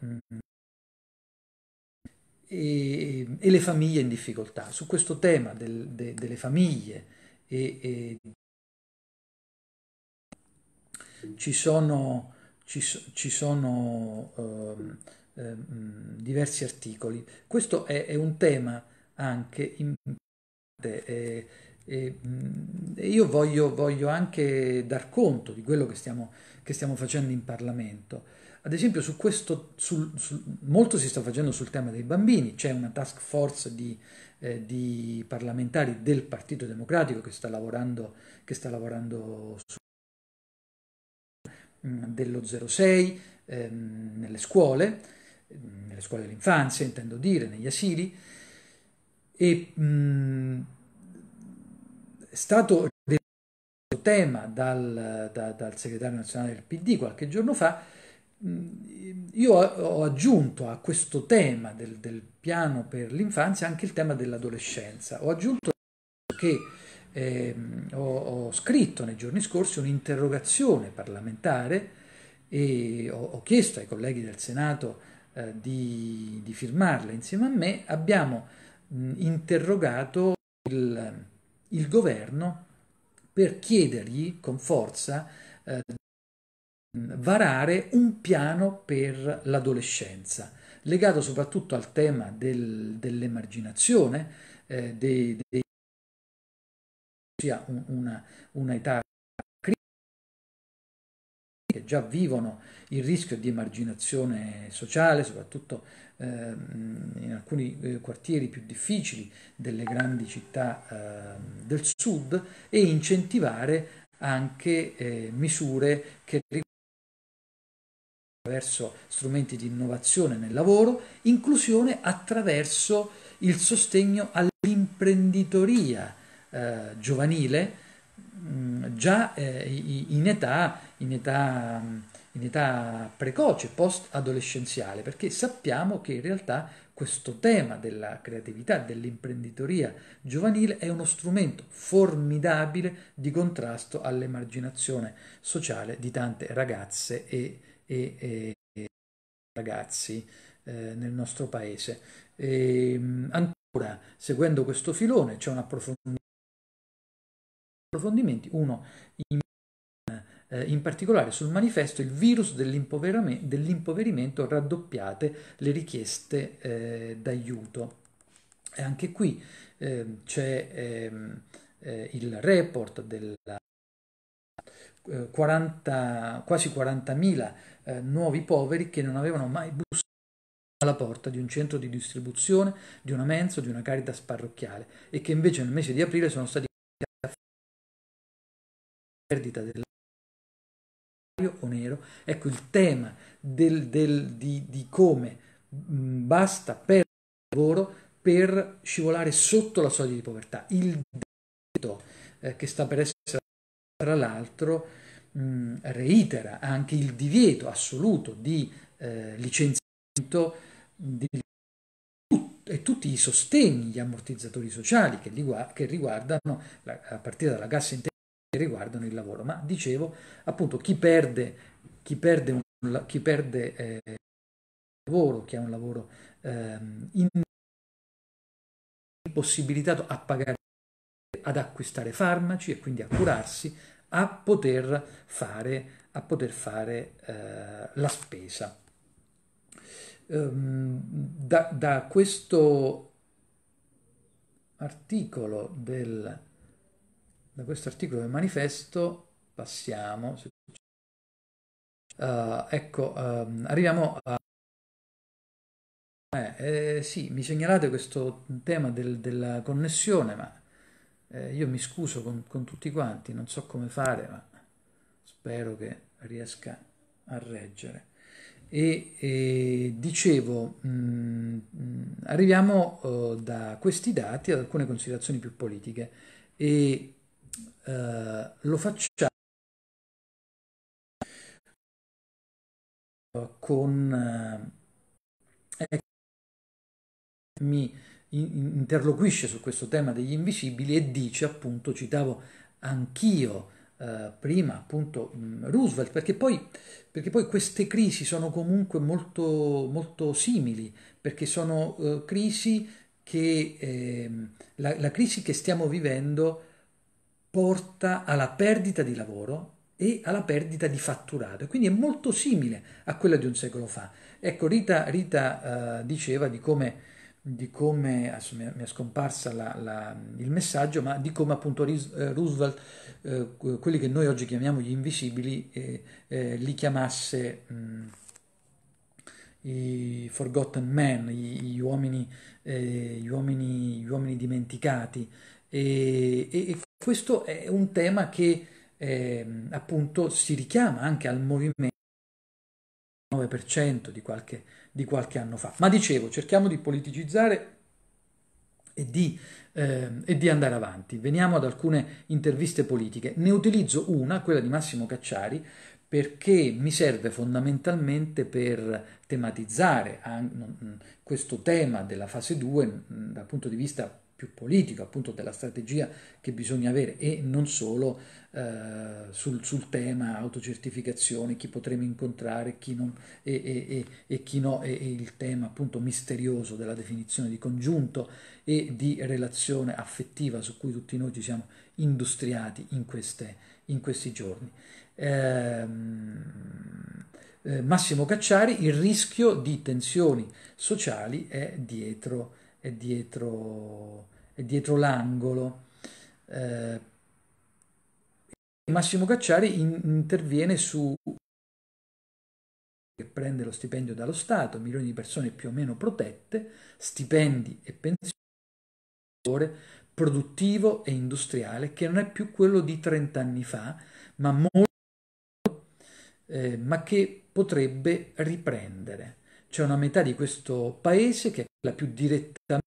e, e le famiglie in difficoltà. Su questo tema del, de, delle famiglie e, e ci sono, ci, ci sono um, um, diversi articoli. Questo è, è un tema anche importante. Eh, eh, io voglio, voglio, anche dar conto di quello che stiamo, che stiamo facendo in Parlamento. Ad esempio su questo, sul, sul, molto si sta facendo sul tema dei bambini, c'è una task force di, eh, di parlamentari del Partito Democratico che sta lavorando, che sta lavorando su mm, dello 06 ehm, nelle scuole, mm, nelle scuole dell'infanzia intendo dire, negli asili, e mh, mm, è stato tema dal, da, dal segretario nazionale del PD qualche giorno fa, io ho aggiunto a questo tema del, del piano per l'infanzia anche il tema dell'adolescenza. Ho aggiunto che eh, ho, ho, scritto nei giorni scorsi un'interrogazione parlamentare e ho, ho chiesto ai colleghi del Senato eh, di, di, firmarla insieme a me. Abbiamo mh, interrogato il, il, governo per chiedergli con forza eh, varare un piano per l'adolescenza, legato soprattutto al tema del, dell'emarginazione, eh, dei, dei, sia un, una, una età che già vivono il rischio di emarginazione sociale, soprattutto eh, in alcuni eh, quartieri più difficili delle grandi città eh, del sud, e incentivare anche eh, misure che riguardano attraverso strumenti di innovazione nel lavoro, inclusione attraverso il sostegno all'imprenditoria eh, giovanile mh, mm, già eh, in, età, in, età, mm, in età precoce, post-adolescenziale, perché sappiamo che in realtà questo tema della creatività, dell'imprenditoria giovanile è uno strumento formidabile di contrasto all'emarginazione sociale di tante ragazze e ragazze e, e ragazzi eh, nel nostro paese. E, ehm, ancora, seguendo questo filone, c'è un approfondimento uno in, eh, in, particolare sul manifesto il virus dell'impoverimento, raddoppiate le richieste eh, d'aiuto. E anche qui ehm, ehm, eh, c'è il report della 40, eh, quasi 40.000 eh, nuovi poveri che non avevano mai bussato alla porta di un centro di distribuzione, di una mensa di una caritas sparrocchiale e che invece nel mese di aprile sono stati a perdita del o nero. Ecco il tema del, del, di, di, come mm, basta perdere il lavoro per scivolare sotto la soglia di povertà. Il debito eh, che sta per essere tra l'altro mh, mm, reitera anche il divieto assoluto di eh, licenziamento di, e tutti i sostegni, gli ammortizzatori sociali che, che riguardano, la, a partire dalla cassa interna, che riguardano il lavoro. Ma dicevo, appunto, chi perde, chi perde, un, chi perde eh, il lavoro, chi ha un lavoro eh, impossibilitato a pagare, ad acquistare farmaci e quindi a curarsi, a poter fare, a poter fare eh, la spesa. Um, da, da, questo articolo del, da questo articolo del manifesto passiamo, Uh, ecco, um, arriviamo a... Eh, eh, sì, mi segnalate questo tema del, della connessione, ma eh, io mi scuso con, con tutti quanti, non so come fare, ma spero che riesca a reggere. E, e, dicevo, mh, mm, arriviamo uh, da questi dati ad alcune considerazioni più politiche e uh, lo facciamo con uh, eh, ecco, mi interloquisce su questo tema degli invisibili e dice appunto, citavo anch'io eh, prima appunto Roosevelt, perché poi, perché poi, queste crisi sono comunque molto, molto simili, perché sono eh, crisi che eh, la, la crisi che stiamo vivendo porta alla perdita di lavoro e alla perdita di fatturato, quindi è molto simile a quella di un secolo fa. Ecco, Rita, Rita eh, diceva di come di come, adesso mi è scomparsa la, la, il messaggio, ma di come appunto eh, Roosevelt, eh, quelli che noi oggi chiamiamo gli invisibili, eh, eh, li chiamasse mh, mm, i forgotten men, gli, gli, uomini, eh, gli, uomini, gli uomini, dimenticati. E, e, e, questo è un tema che ehm, appunto si richiama anche al movimento 9% di qualche di qualche anno fa. Ma dicevo, cerchiamo di politicizzare e di, eh, e di, andare avanti. Veniamo ad alcune interviste politiche. Ne utilizzo una, quella di Massimo Cacciari, perché mi serve fondamentalmente per tematizzare mm, questo tema della fase 2 mm, dal punto di vista più politico, appunto della strategia che bisogna avere e non solo eh, sul, sul, tema autocertificazione, chi potremo incontrare chi non, e, e, e, chi no, e, il tema appunto misterioso della definizione di congiunto e di relazione affettiva su cui tutti noi ci siamo industriati in, queste, in questi giorni. Ehm, eh, Massimo Cacciari, il rischio di tensioni sociali è dietro, è dietro, è dietro l'angolo. Eh, Massimo Cacciari in, interviene su che prende lo stipendio dallo Stato, milioni di persone più o meno protette, stipendi e pensioni, produttivo e industriale che non è più quello di 30 anni fa, ma molto, eh, ma che potrebbe riprendere. C'è una metà di questo paese che è quella più direttamente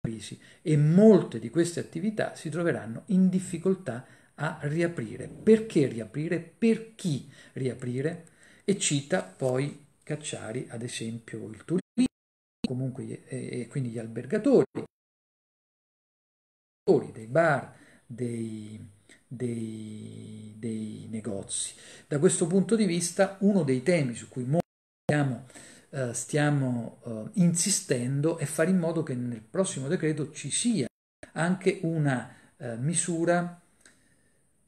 crisi e molte di queste attività si troveranno in difficoltà a riaprire. Perché riaprire? Per chi riaprire? E cita poi Cacciari, ad esempio, il turismo, comunque, e, quindi gli albergatori, dei bar, dei, dei, dei, negozi. Da questo punto di vista, uno dei temi su cui stiamo, eh, stiamo eh, insistendo è fare in modo che nel prossimo decreto ci sia anche una eh, misura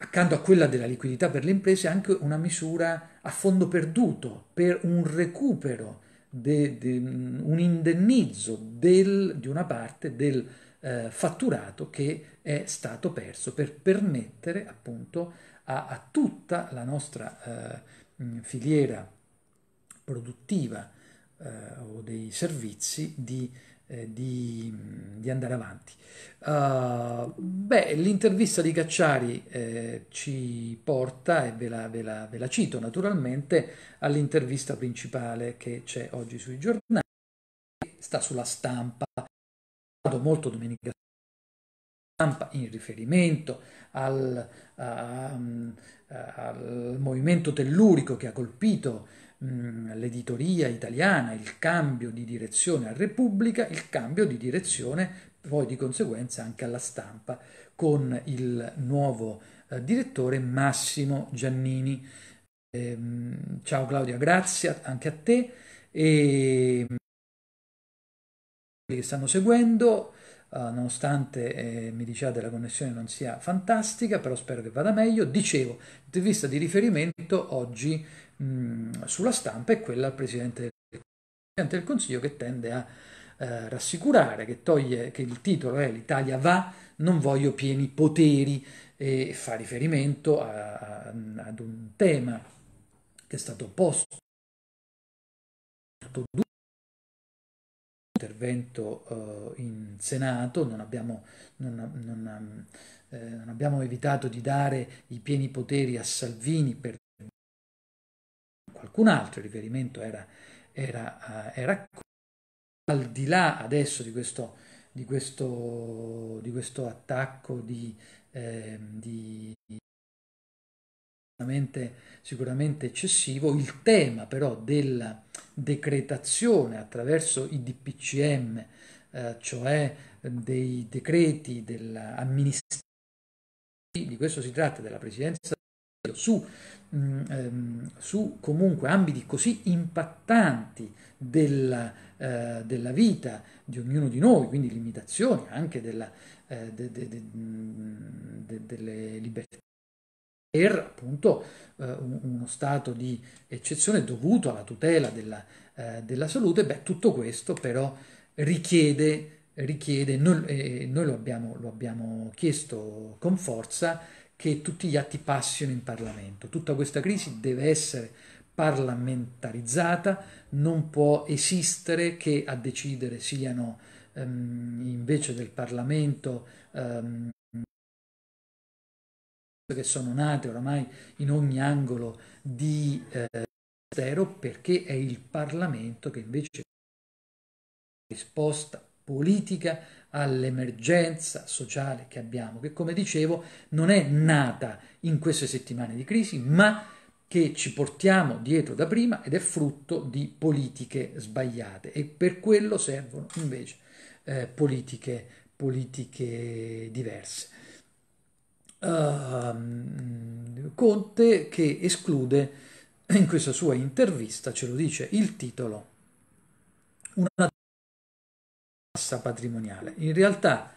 accanto a quella della liquidità per le imprese, anche una misura a fondo perduto per un recupero, de, de, mm, un indennizzo del, di una parte del eh, fatturato che è stato perso per permettere appunto a, a tutta la nostra eh, mm, filiera produttiva eh, o dei servizi di eh, di, di, andare avanti. Uh, beh, l'intervista di Cacciari eh, ci porta, e ve la, ve, la, ve la cito naturalmente, all'intervista principale che c'è oggi sui giornali, sta sulla stampa, molto domenica stampa in riferimento al, a, al, movimento tellurico che ha colpito Mm, l'editoria italiana, il cambio di direzione a Repubblica, il cambio di direzione poi di conseguenza anche alla stampa con il nuovo eh, direttore Massimo Giannini. Eh, ciao Claudia, grazie anche a te e mm, che stanno seguendo, ah, eh, nonostante mi diciate la connessione non sia fantastica, però spero che vada meglio. Dicevo, intervista di riferimento oggi Mm, sulla stampa è quella del Presidente del Consiglio che tende a eh, rassicurare, che toglie che il titolo è L'Italia va, non voglio pieni poteri e fa riferimento a, a, ad un tema che è stato posto intervento uh, in Senato, non abbiamo, non, non, eh, non abbiamo evitato di dare i pieni poteri a Salvini per qualcun altro, il riferimento era, era, eh, era al di là adesso di questo, di questo, di questo attacco di, eh, di sicuramente, sicuramente eccessivo, il tema però della decretazione attraverso i DPCM, eh, cioè dei decreti dell'amministrazione, di questo si tratta della Presidenza su, mh, mm, ehm, su comunque ambiti così impattanti della, eh, della, vita di ognuno di noi, quindi limitazioni anche della, eh, de, de, de, mm, delle libertà per appunto eh, uno stato di eccezione dovuto alla tutela della, eh, della salute, beh, tutto questo però richiede, richiede noi, eh, noi lo, abbiamo, lo abbiamo chiesto con forza, che tutti gli atti passino in Parlamento. Tutta questa crisi deve essere parlamentarizzata, non può esistere che a decidere siano ehm, invece del Parlamento ehm, che sono nate oramai in ogni angolo di eh, perché è il Parlamento che invece risposta politica, all'emergenza sociale che abbiamo, che come dicevo non è nata in queste settimane di crisi, ma che ci portiamo dietro da prima ed è frutto di politiche sbagliate e per quello servono invece eh, politiche, politiche, diverse. Uh, Conte che esclude in questa sua intervista, ce lo dice il titolo, una massa patrimoniale. In realtà,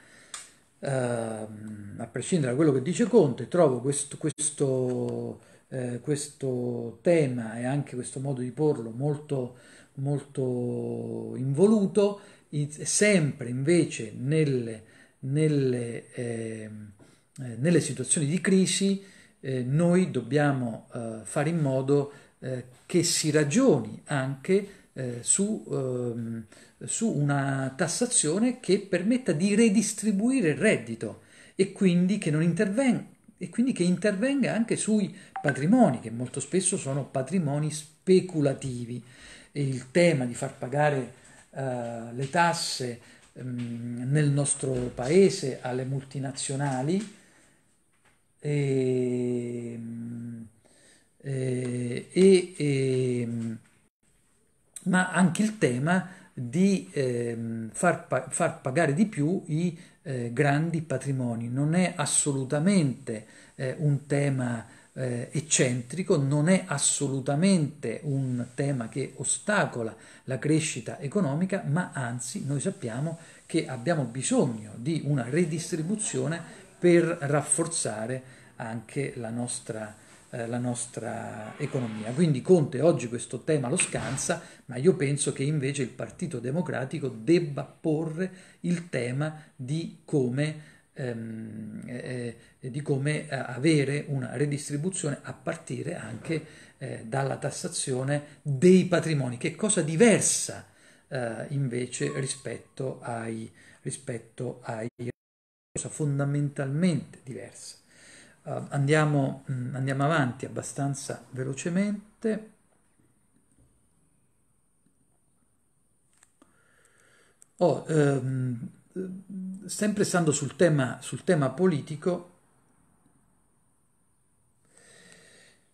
ehm, a prescindere da quello che dice Conte, trovo questo, questo, eh, questo tema e anche questo modo di porlo molto, molto involuto, sempre invece nelle, nelle, ehm, eh, nelle situazioni di crisi eh, noi dobbiamo eh, fare in modo eh, che si ragioni anche eh, su, ehm, su una tassazione che permetta di redistribuire il reddito e quindi che non intervenga e quindi che intervenga anche sui patrimoni, che molto spesso sono patrimoni speculativi. Il tema di far pagare eh, le tasse ehm, nel nostro paese alle multinazionali ehm, eh, e, e, ehm, e, ma anche il tema di eh, far, pa- far, pagare di più i eh, grandi patrimoni. Non è assolutamente eh, un tema eh, eccentrico, non è assolutamente un tema che ostacola la crescita economica, ma anzi noi sappiamo che abbiamo bisogno di una redistribuzione per rafforzare anche la nostra economia. Eh, la nostra economia. Quindi Conte oggi questo tema lo scansa, ma io penso che invece il Partito Democratico debba porre il tema di come, ehm, eh, eh di come eh, avere una redistribuzione a partire anche eh, dalla tassazione dei patrimoni, che è cosa diversa invece rispetto ai, rispetto ai cosa fondamentalmente diversa. Uh, andiamo, mh, mm, andiamo avanti abbastanza velocemente. Oh, ehm, sempre stando sul tema, sul tema politico,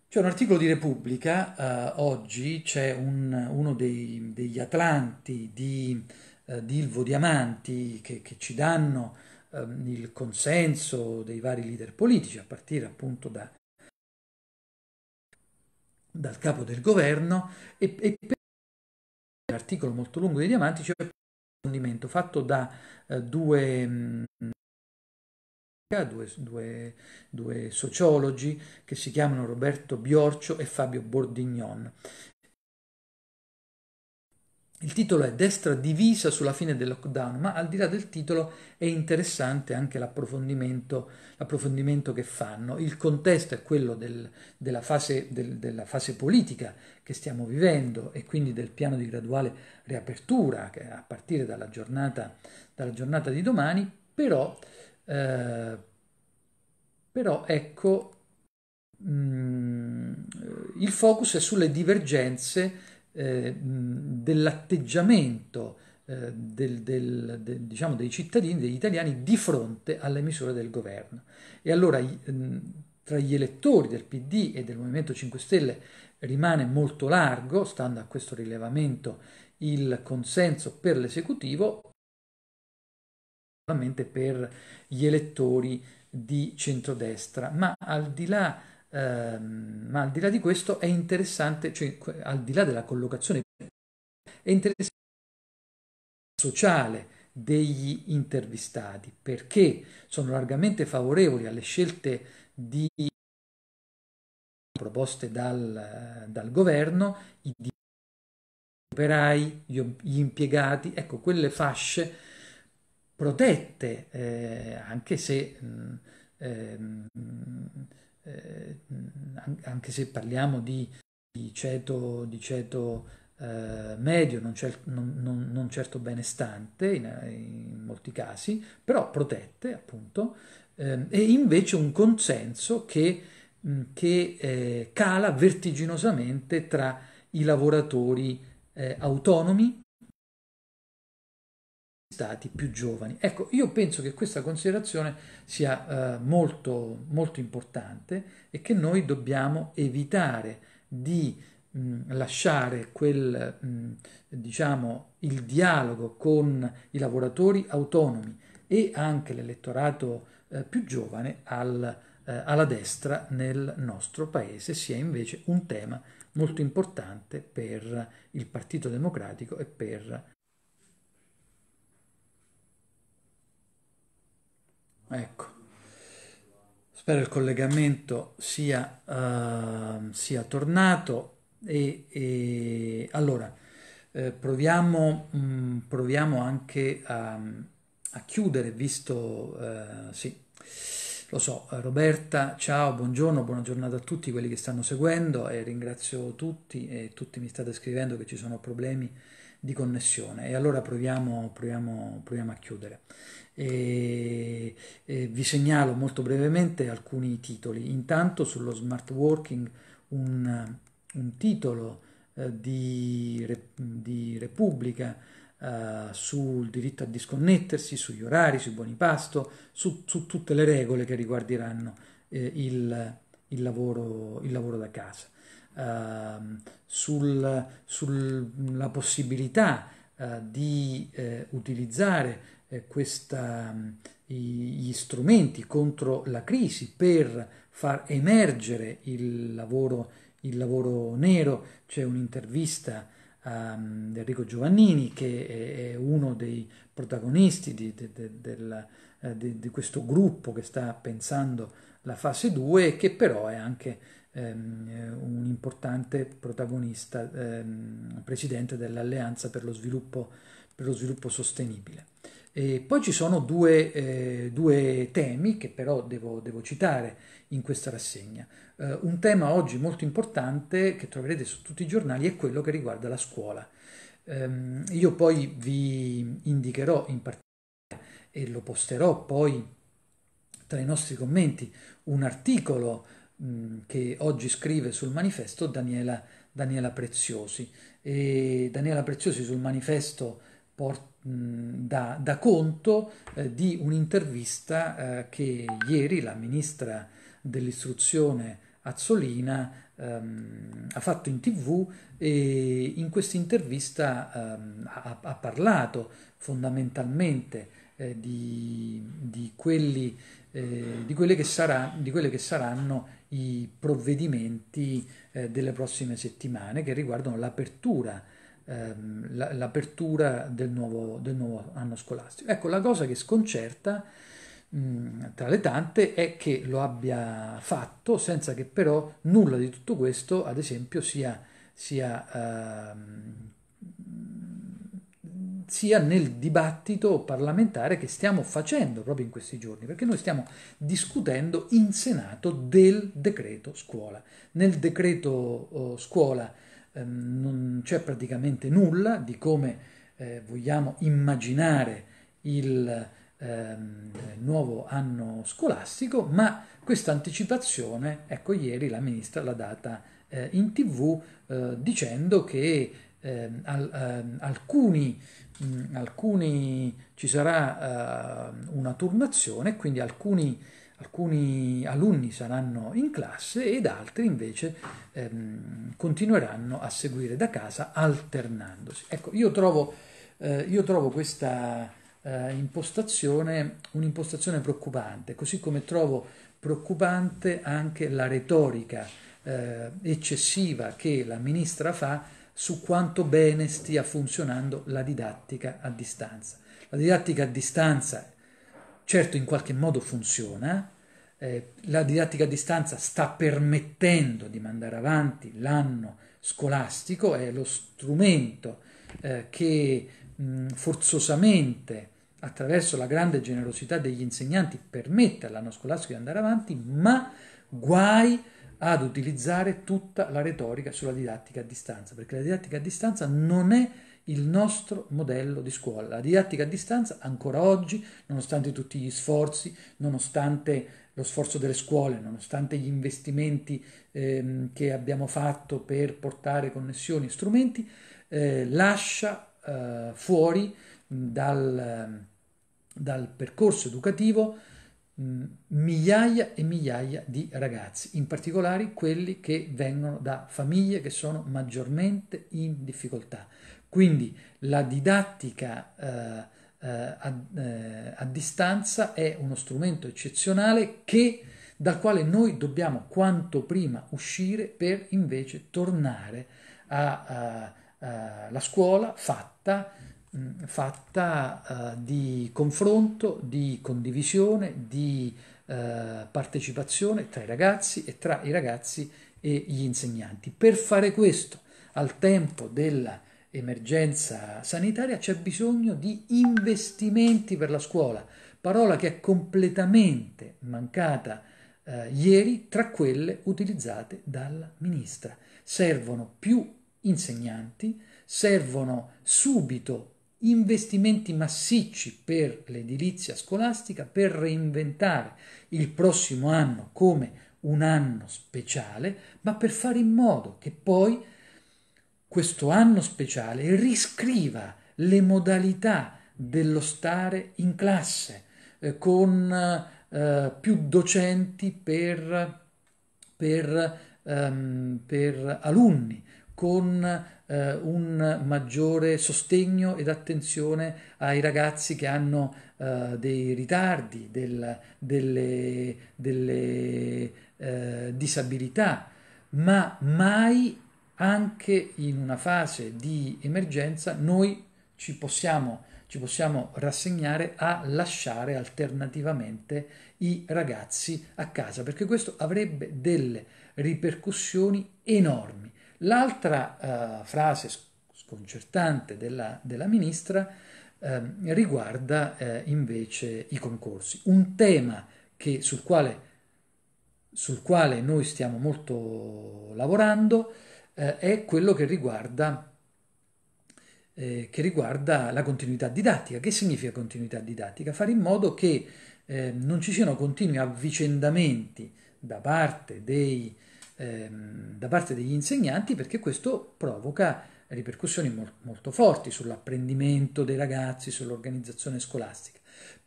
c'è un articolo di Repubblica, eh, oggi c'è un, uno dei, degli atlanti di, eh, di Ilvo Diamanti che, che ci danno ehm, il consenso dei vari leader politici, a partire appunto da, dal capo del governo, e, e per un articolo molto lungo di Diamanti c'è cioè un approfondimento fatto da eh, due, mh, mm, due, due, due sociologi che si chiamano Roberto Biorcio e Fabio Bordignon il titolo è Destra divisa sulla fine del lockdown, ma al di là del titolo è interessante anche l'approfondimento, l'approfondimento che fanno. Il contesto è quello del, della, fase, del, della, fase, politica che stiamo vivendo e quindi del piano di graduale riapertura a partire dalla giornata, dalla giornata di domani, però, eh, però ecco, mh, mm, il focus è sulle divergenze eh, dell'atteggiamento eh, del, del, de, diciamo dei cittadini, degli italiani di fronte alle misure del governo. E allora tra gli elettori del PD e del Movimento 5 Stelle rimane molto largo, stando a questo rilevamento, il consenso per l'esecutivo, per gli elettori di centrodestra, ma al di là Ehm, ma al di là di questo è interessante, cioè al di là della collocazione, è interessante sociale degli intervistati perché sono largamente favorevoli alle scelte di proposte dal, dal governo, i gli operai, gli impiegati, ecco quelle fasce protette eh, anche se mh, eh, mh, eh, anche se parliamo di, di ceto, di ceto eh, medio, non, cer- non, non, non, certo benestante in, in, molti casi, però protette appunto, eh, e invece un consenso che, che eh, cala vertiginosamente tra i lavoratori eh, autonomi stati più giovani. Ecco, io penso che questa considerazione sia eh, molto, molto importante e che noi dobbiamo evitare di mh, lasciare quel, mh, diciamo, il dialogo con i lavoratori autonomi e anche l'elettorato eh, più giovane al, eh, alla destra nel nostro paese sia invece un tema molto importante per il Partito Democratico e per ecco spero il collegamento sia, uh, sia tornato e, e allora eh, proviamo, mh, mm, proviamo anche a, a chiudere visto uh, sì lo so, eh, Roberta, ciao, buongiorno, buona giornata a tutti quelli che stanno seguendo e ringrazio tutti e tutti mi state scrivendo che ci sono problemi di connessione. E allora proviamo, proviamo, proviamo a chiudere. E, e vi segnalo molto brevemente alcuni titoli. Intanto sullo smart working un, un titolo eh, di, di, Repubblica eh, sul diritto a disconnettersi, sugli orari, sui buoni pasto, su, su tutte le regole che riguarderanno eh, il, il, lavoro, il lavoro da casa. Ehm, sulla sul, possibilità eh, di eh, utilizzare eh, questa, mm, gli strumenti contro la crisi per far emergere il lavoro, il lavoro nero. C'è un'intervista um, di Enrico Giovannini che è, è uno dei protagonisti di, de, de, del, eh, di, di, questo gruppo che sta pensando la fase 2 che però è anche Ehm, eh, un importante protagonista ehm, presidente dell'Alleanza per lo sviluppo, per lo sviluppo sostenibile. E poi ci sono due, eh, due temi che però devo, devo, citare in questa rassegna. Eh, un tema oggi molto importante che troverete su tutti i giornali è quello che riguarda la scuola. Eh, io poi vi indicherò in particolare e lo posterò poi tra i nostri commenti un articolo Mm, che oggi scrive sul manifesto Daniela, Daniela Preziosi. E Daniela Preziosi sul manifesto porta mm, da, da, conto eh, di un'intervista eh, che ieri la ministra dell'istruzione Azzolina ehm, ha fatto in tv e in questa intervista ehm, ha, ha, parlato fondamentalmente eh, di, di, quelli, eh, di, quelle sarà, di, quelle che saranno i provvedimenti eh, delle prossime settimane che riguardano l'apertura, ehm, l'apertura del, nuovo, del, nuovo, anno scolastico. Ecco, la cosa che sconcerta mm, tra le tante è che lo abbia fatto senza che però nulla di tutto questo, ad esempio, sia, sia ehm, sia nel dibattito parlamentare che stiamo facendo proprio in questi giorni, perché noi stiamo discutendo in Senato del decreto scuola. Nel decreto eh, scuola ehm, non c'è praticamente nulla di come eh, vogliamo immaginare il ehm, nuovo anno scolastico, ma questa anticipazione, ecco ieri la ministra l'ha data eh, in tv dicendo che ehm, alcuni mh, mm, alcuni, ci sarà uh, una turnazione, quindi alcuni, alcuni, alunni saranno in classe ed altri invece ehm, continueranno a seguire da casa alternandosi. Ecco, io trovo, eh, io trovo questa eh, impostazione un'impostazione preoccupante, così come trovo preoccupante anche la retorica eh, eccessiva che la ministra fa su quanto bene stia funzionando la didattica a distanza. La didattica a distanza certo in qualche modo funziona, eh, la didattica a distanza sta permettendo di mandare avanti l'anno scolastico, è lo strumento eh, che mh, forzosamente attraverso la grande generosità degli insegnanti permette all'anno scolastico di andare avanti, ma guai ad utilizzare tutta la retorica sulla didattica a distanza, perché la didattica a distanza non è il nostro modello di scuola. La didattica a distanza ancora oggi, nonostante tutti gli sforzi, nonostante lo sforzo delle scuole, nonostante gli investimenti ehm, che abbiamo fatto per portare connessioni e strumenti, eh, lascia eh, fuori dal, ehm, dal percorso educativo Mm, migliaia e migliaia di ragazzi, in particolare quelli che vengono da famiglie che sono maggiormente in difficoltà. Quindi la didattica eh, eh a, eh, a, distanza è uno strumento eccezionale che, dal quale noi dobbiamo quanto prima uscire per invece tornare alla scuola fatta fatta uh, di confronto, di condivisione, di uh, partecipazione tra i ragazzi e tra i ragazzi e gli insegnanti. Per fare questo, al tempo dell'emergenza sanitaria, c'è bisogno di investimenti per la scuola, parola che è completamente mancata eh, ieri tra quelle utilizzate dalla ministra. Servono più insegnanti, servono subito investimenti massicci per l'edilizia scolastica per reinventare il prossimo anno come un anno speciale, ma per fare in modo che poi questo anno speciale riscriva le modalità dello stare in classe eh, con eh, più docenti per, per, ehm, per alunni con eh, un maggiore sostegno ed attenzione ai ragazzi che hanno eh, dei ritardi, del, delle, delle eh, disabilità, ma mai anche in una fase di emergenza noi ci possiamo, ci possiamo rassegnare a lasciare alternativamente i ragazzi a casa, perché questo avrebbe delle ripercussioni enormi L'altra eh, frase sconcertante della, della ministra eh, riguarda eh, invece i concorsi, un tema che, sul, quale, sul, quale, noi stiamo molto lavorando eh, è quello che riguarda eh, che riguarda la continuità didattica. Che significa continuità didattica? Fare in modo che eh, non ci siano continui avvicendamenti da parte dei ehm, da parte degli insegnanti perché questo provoca ripercussioni mo- molto forti sull'apprendimento dei ragazzi, sull'organizzazione scolastica.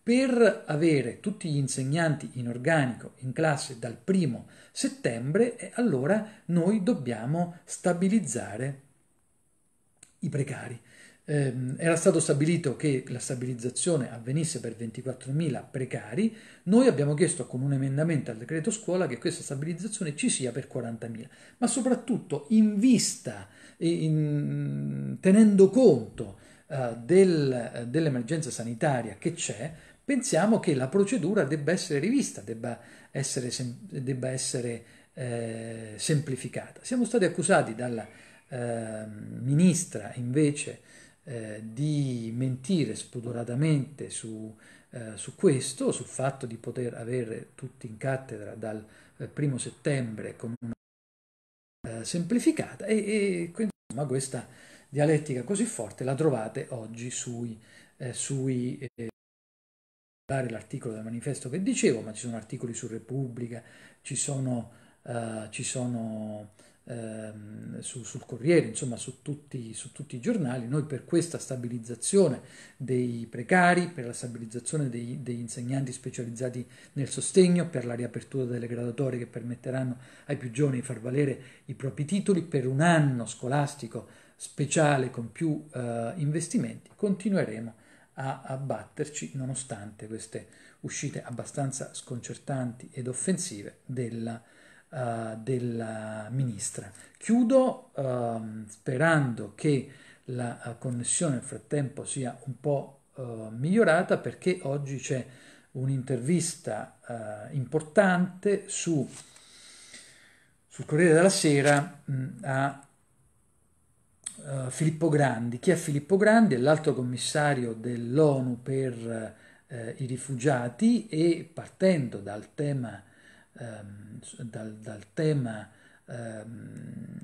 Per avere tutti gli insegnanti in organico in classe dal primo settembre, eh, allora noi dobbiamo stabilizzare i precari. Ehm, era stato stabilito che la stabilizzazione avvenisse per 24.000 precari, noi abbiamo chiesto con un emendamento al decreto scuola che questa stabilizzazione ci sia per 40.000, ma soprattutto in vista, in, tenendo conto eh, del, dell'emergenza sanitaria che c'è, pensiamo che la procedura debba essere rivista, debba essere, debba essere eh, semplificata. Siamo stati accusati dalla eh, ministra invece eh, di mentire spudoratamente su, eh, su, questo, sul fatto di poter avere tutti in cattedra dal eh, primo settembre con una eh, semplificata e, e quindi, insomma, questa dialettica così forte la trovate oggi sui, eh, sui l'articolo del manifesto che dicevo, ma ci sono articoli su Repubblica, ci sono, ci sono ehm, su, sul Corriere, insomma su tutti, su tutti, i giornali, noi per questa stabilizzazione dei precari, per la stabilizzazione dei, degli insegnanti specializzati nel sostegno, per la riapertura delle graduatorie che permetteranno ai più giovani di far valere i propri titoli, per un anno scolastico speciale con più eh, investimenti, continueremo a, a batterci nonostante queste uscite abbastanza sconcertanti ed offensive della uh, della ministra. Chiudo uh, sperando che la eh, connessione nel frattempo sia un po' eh, migliorata perché oggi c'è un'intervista importante su, sul Corriere della Sera mh, a Uh, Filippo Grandi. Chi è Filippo Grandi? È l'alto commissario dell'ONU per uh, i rifugiati e partendo dal tema Ehm, dal, dal, tema, ehm,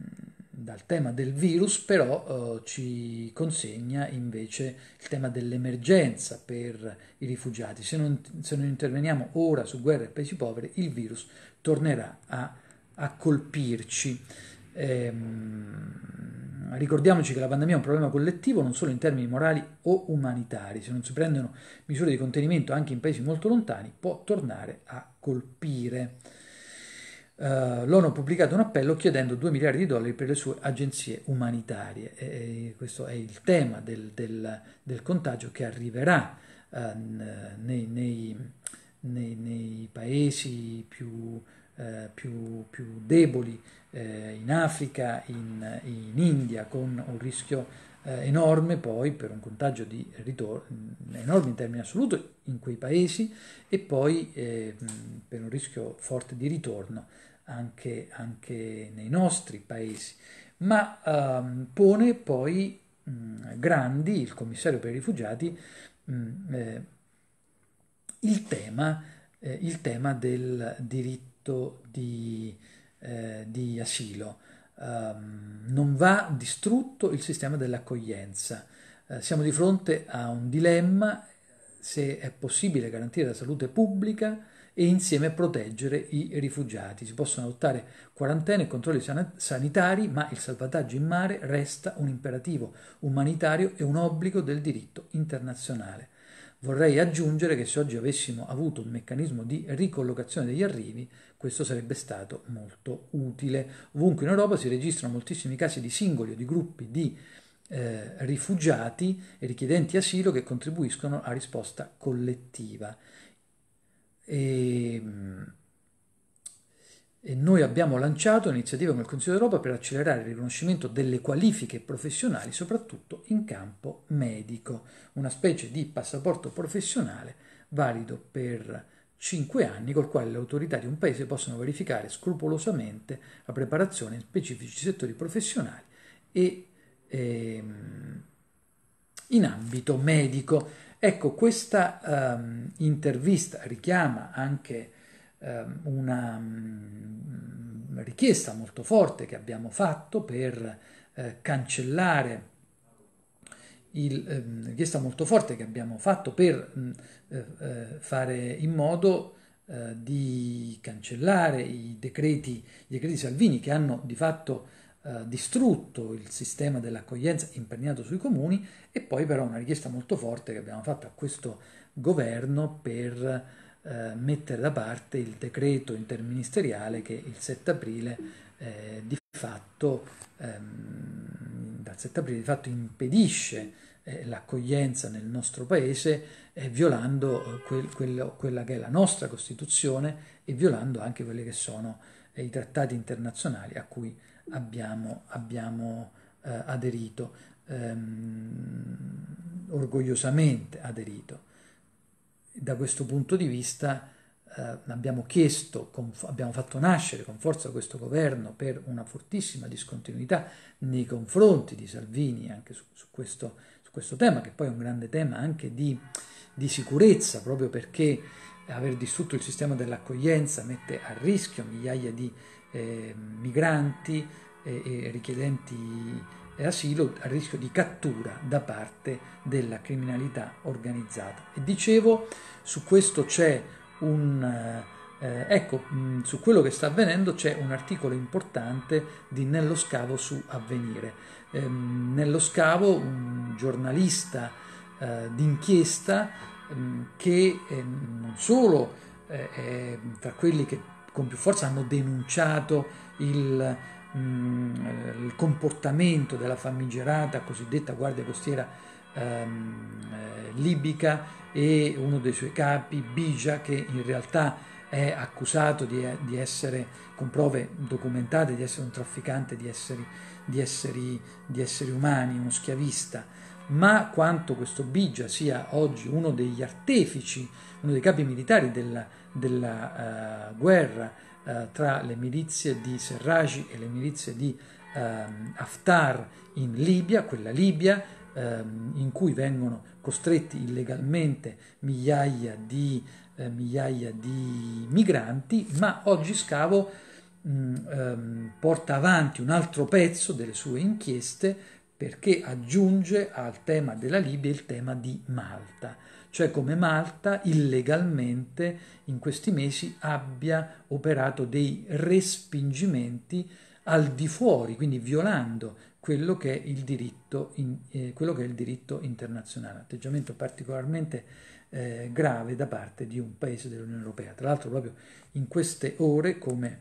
dal, tema, del virus, però eh, ci consegna invece il tema dell'emergenza per i rifugiati. Se non, se non interveniamo ora su guerra e paesi poveri, il virus tornerà a, a colpirci. Ehm, ricordiamoci che la pandemia è un problema collettivo non solo in termini morali o umanitari, se non si prendono misure di contenimento anche in paesi molto lontani può tornare a colpire. Uh, L'ONU ha pubblicato un appello chiedendo 2 miliardi di dollari per le sue agenzie umanitarie. E questo è il tema del, del, del contagio che arriverà uh, nei, nei, nei, nei, paesi più eh, più, più, deboli eh, in Africa, in, in, India, con un rischio eh, enorme poi per un contagio di ritorno, enorme in termini assoluti in quei paesi e poi eh, per un rischio forte di ritorno anche, anche nei nostri paesi. Ma ehm, pone poi mh, Grandi, il commissario per i rifugiati, mh, eh, il tema, eh, il tema del diritto diritto di, eh, di asilo. Um, non va distrutto il sistema dell'accoglienza. Eh, siamo di fronte a un dilemma se è possibile garantire la salute pubblica e insieme proteggere i rifugiati. Si possono adottare quarantene e controlli sanitari, ma il salvataggio in mare resta un imperativo umanitario e un obbligo del diritto internazionale. Vorrei aggiungere che se oggi avessimo avuto un meccanismo di ricollocazione degli arrivi, questo sarebbe stato molto utile. Ovunque in Europa si registrano moltissimi casi di singoli o di gruppi di eh, rifugiati e richiedenti asilo che contribuiscono a risposta collettiva. E, ehm, e noi abbiamo lanciato un'iniziativa con il Consiglio d'Europa per accelerare il riconoscimento delle qualifiche professionali, soprattutto in campo medico, una specie di passaporto professionale valido per 5 anni col quale le autorità di un paese possono verificare scrupolosamente la preparazione in specifici settori professionali e ehm, in ambito medico. Ecco, questa ehm, intervista richiama anche Ehm, una mm, richiesta molto forte che abbiamo fatto per eh, cancellare il, ehm, richiesta molto forte che abbiamo fatto per mm, eh, eh, fare in modo di cancellare i decreti, i decreti Salvini che hanno di fatto distrutto il sistema dell'accoglienza imperniato sui comuni e poi però una richiesta molto forte che abbiamo fatto a questo governo per eh, mettere da parte il decreto interministeriale che il 7 aprile eh, di fatto ehm, dal 7 aprile di fatto impedisce eh, l'accoglienza nel nostro paese eh, violando eh, quel, quello, quella che è la nostra Costituzione e violando anche quelli che sono i trattati internazionali a cui abbiamo, abbiamo aderito, ehm, orgogliosamente aderito da questo punto di vista eh, abbiamo chiesto, con, abbiamo fatto nascere con forza questo governo per una fortissima discontinuità nei confronti di Salvini anche su, su, questo, su questo, tema, che poi è un grande tema anche di, di sicurezza, proprio perché aver distrutto il sistema dell'accoglienza mette a rischio migliaia di eh, migranti e, e richiedenti asilo a rischio di cattura da parte della criminalità organizzata. E dicevo, su questo c'è un... Eh, eh ecco, mh, mm, su quello che sta avvenendo c'è un articolo importante di Nello Scavo su Avvenire. Ehm, Nello Scavo, un giornalista eh, d'inchiesta mm, che eh, non solo eh, è tra quelli che con più forza hanno denunciato il mh, mm, il comportamento della famigerata cosiddetta guardia costiera ehm, eh, libica e uno dei suoi capi, Bija, che in realtà è accusato di, eh, di, essere, con prove documentate, di essere un trafficante di esseri, di esseri, di esseri umani, uno schiavista. Ma quanto questo Bigia sia oggi uno degli artefici, uno dei capi militari della, della uh, guerra eh, tra le milizie di Serraj e le milizie di ehm, Haftar in Libia, quella Libia ehm, in cui vengono costretti illegalmente migliaia di, eh, migliaia di migranti, ma oggi Scavo mh, mm, ehm, porta avanti un altro pezzo delle sue inchieste perché aggiunge al tema della Libia il tema di Malta cioè come Malta illegalmente in questi mesi abbia operato dei respingimenti al di fuori, quindi violando quello che è il diritto, in, eh, è il diritto internazionale. Atteggiamento particolarmente eh, grave da parte di un paese dell'Unione Europea. Tra l'altro proprio in queste ore, come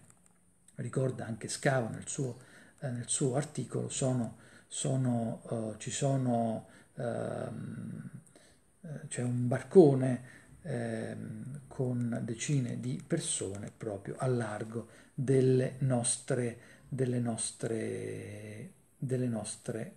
ricorda anche Scavo nel suo, eh, nel suo articolo, sono, sono, eh, ci sono... Ehm, eh, c'è un barcone eh, con decine di persone proprio a largo delle nostre, delle nostre, delle nostre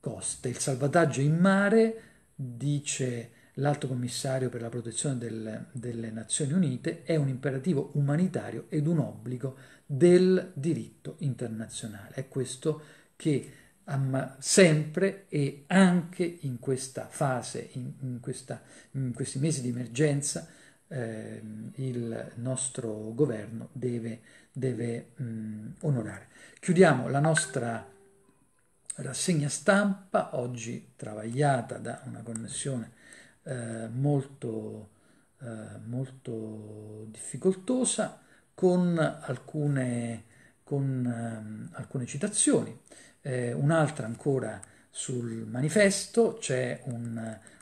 coste. Il salvataggio in mare, dice l'alto commissario per la protezione del, delle Nazioni Unite, è un imperativo umanitario ed un obbligo del diritto internazionale. È questo che ma sempre e anche in questa fase, in, in, questa, in questi mesi di emergenza, eh, il nostro governo deve, deve mh, mm, onorare. Chiudiamo la nostra rassegna stampa, oggi travagliata da una connessione eh, molto, eh, molto difficoltosa, con alcune, con, um, alcune citazioni eh, un'altra ancora sul manifesto, c'è un,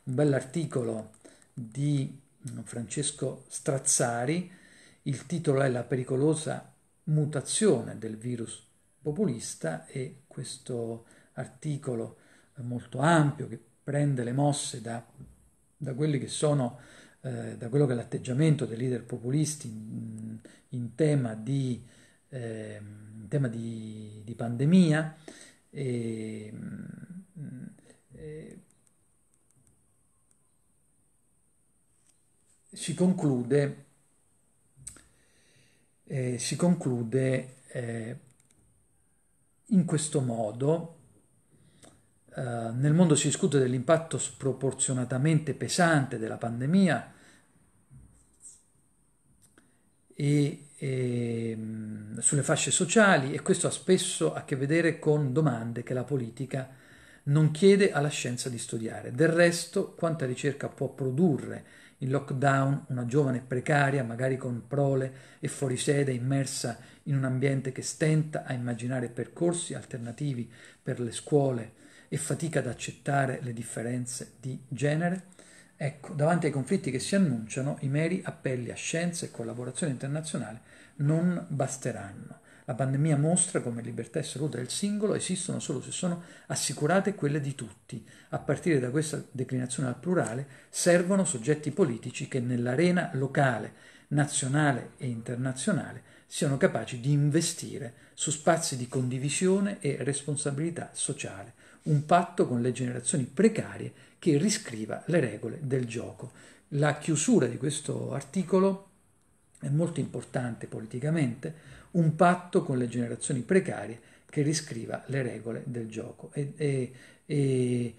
un bell'articolo di mm, Francesco Strazzari, il titolo è La pericolosa mutazione del virus populista e questo articolo molto ampio che prende le mosse da, da quelli che sono eh, da quello che è l'atteggiamento dei leader populisti in, mm, in tema di eh, un tema di, di pandemia. E, mm, e, si conclude, eh, si conclude eh, in questo modo. Eh, nel mondo si discute dell'impatto sproporzionatamente pesante della pandemia e e, ehm, sulle fasce sociali e questo ha spesso a che vedere con domande che la politica non chiede alla scienza di studiare. Del resto, quanta ricerca può produrre in lockdown una giovane precaria, magari con prole e fuorisede, immersa in un ambiente che stenta a immaginare percorsi alternativi per le scuole e fatica ad accettare le differenze di genere? Ecco, davanti ai conflitti che si annunciano, i meri appelli a scienza e collaborazione internazionale non basteranno. La pandemia mostra come libertà e salute del singolo esistono solo se sono assicurate quelle di tutti. A partire da questa declinazione al plurale servono soggetti politici che nell'arena locale, nazionale e internazionale siano capaci di investire su spazi di condivisione e responsabilità sociale, un patto con le generazioni precarie che riscriva le regole del gioco. La chiusura di questo articolo è molto importante politicamente, un patto con le generazioni precarie che riscriva le regole del gioco. E, e, e,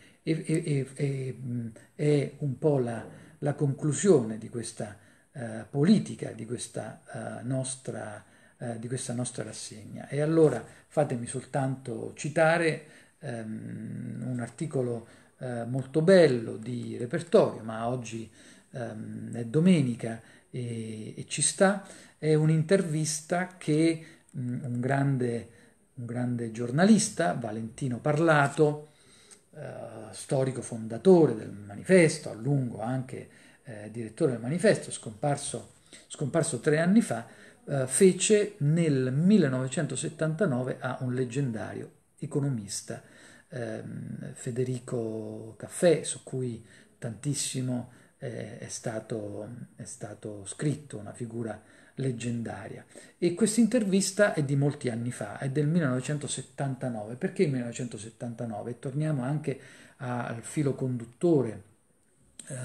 mm, è un po' la, la conclusione di questa eh, politica, di questa, eh, nostra, eh, di questa nostra rassegna. E allora fatemi soltanto citare ehm, un articolo eh, molto bello di repertorio, ma oggi ehm, è domenica e, e, ci sta, è un'intervista che mh, mm, un, grande, un, grande, giornalista, Valentino Parlato, eh, storico fondatore del manifesto, a lungo anche eh, direttore del manifesto, scomparso, scomparso tre anni fa, eh, fece nel 1979 a un leggendario economista ehm, Federico Caffè, su cui tantissimo eh, è, stato, è stato scritto, una figura leggendaria. E questa intervista è di molti anni fa, è del 1979. Perché 1979? Torniamo anche al filo conduttore eh,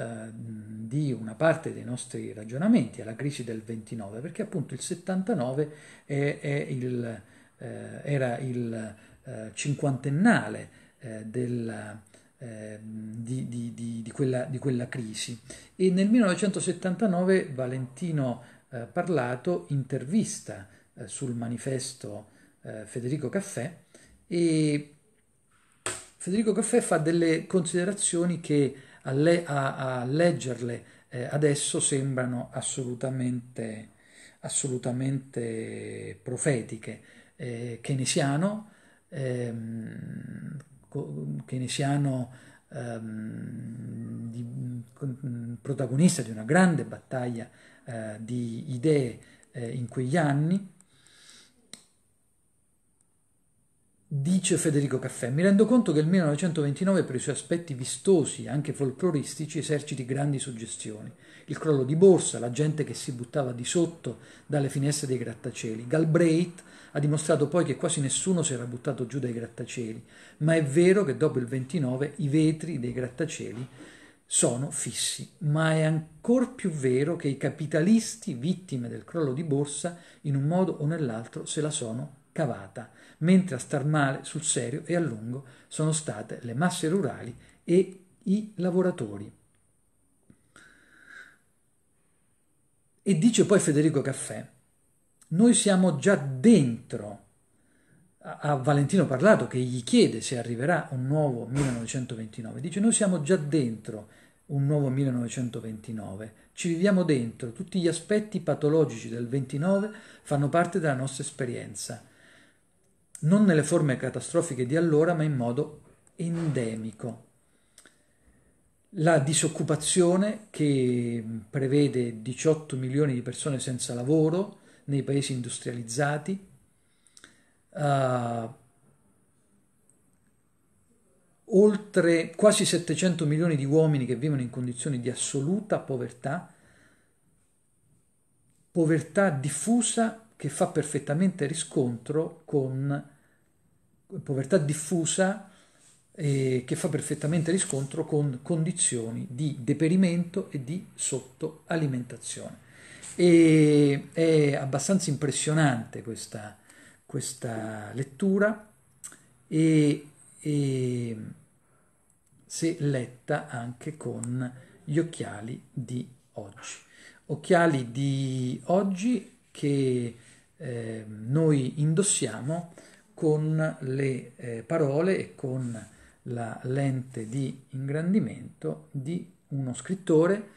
eh, di una parte dei nostri ragionamenti, alla crisi del 29, perché appunto il 79 è, è il, eh, era il eh, cinquantennale eh, del, eh, di, di, di, quella, di, quella, crisi. E nel 1979 Valentino eh, Parlato intervista eh, sul manifesto Federico Caffè e Federico Caffè fa delle considerazioni che a, le, a, a leggerle adesso sembrano assolutamente, assolutamente profetiche. Eh, keynesiano, ehm, keynesiano ehm, di, protagonista di una grande battaglia eh, di idee eh, in quegli anni, Dice Federico Caffè, mi rendo conto che il 1929 per i suoi aspetti vistosi, anche folcloristici, eserciti grandi suggestioni. Il crollo di borsa, la gente che si buttava di sotto dalle finestre dei grattacieli, Galbraith ha dimostrato poi che quasi nessuno si era buttato giù dai grattacieli, ma è vero che dopo il 29 i vetri dei grattacieli sono fissi, ma è ancora più vero che i capitalisti, vittime del crollo di borsa, in un modo o nell'altro se la sono cavata, mentre a star male sul serio e a lungo sono state le masse rurali e i lavoratori. E dice poi Federico Caffè, noi siamo già dentro. A, Valentino Parlato che gli chiede se arriverà un nuovo 1929, dice noi siamo già dentro un nuovo 1929, ci viviamo dentro, tutti gli aspetti patologici del 29 fanno parte della nostra esperienza, non nelle forme catastrofiche di allora, ma in modo endemico. La disoccupazione che prevede 18 milioni di persone senza lavoro, nei paesi industrializzati. Uh, oltre quasi 700 milioni di uomini che vivono in condizioni di assoluta povertà, povertà diffusa che fa perfettamente riscontro con povertà diffusa eh, che fa perfettamente riscontro con condizioni di deperimento e di sottoalimentazione. E è abbastanza impressionante questa, questa lettura e, e se letta anche con gli occhiali di oggi. Occhiali di oggi che eh, noi indossiamo con le eh, parole e con la lente di ingrandimento di uno scrittore,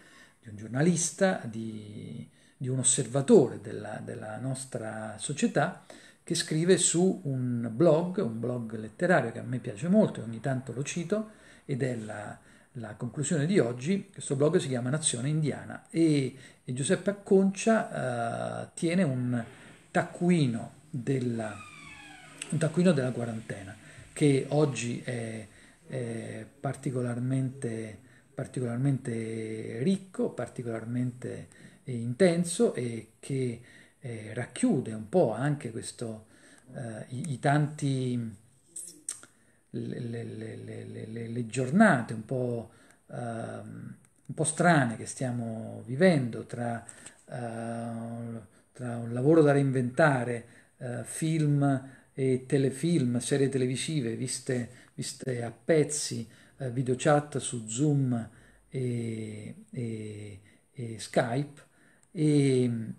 di un giornalista, di di un osservatore della, della nostra società che scrive su un blog, un blog letterario che a me piace molto e ogni tanto lo cito, ed è la, la conclusione di oggi, questo blog si chiama Nazione Indiana e, e Giuseppe Acconcia eh, tiene un taccuino, della, un taccuino della quarantena che oggi è, è particolarmente, particolarmente ricco, particolarmente intenso e che eh, racchiude un po' anche questo, eh, i, i, tanti, le, le, le, le, giornate un po', eh, un po' strane che stiamo vivendo tra, eh, tra un lavoro da reinventare, eh, film e telefilm, serie televisive viste, viste a pezzi, eh, video chat su Zoom e, e, e Skype, e, ehm,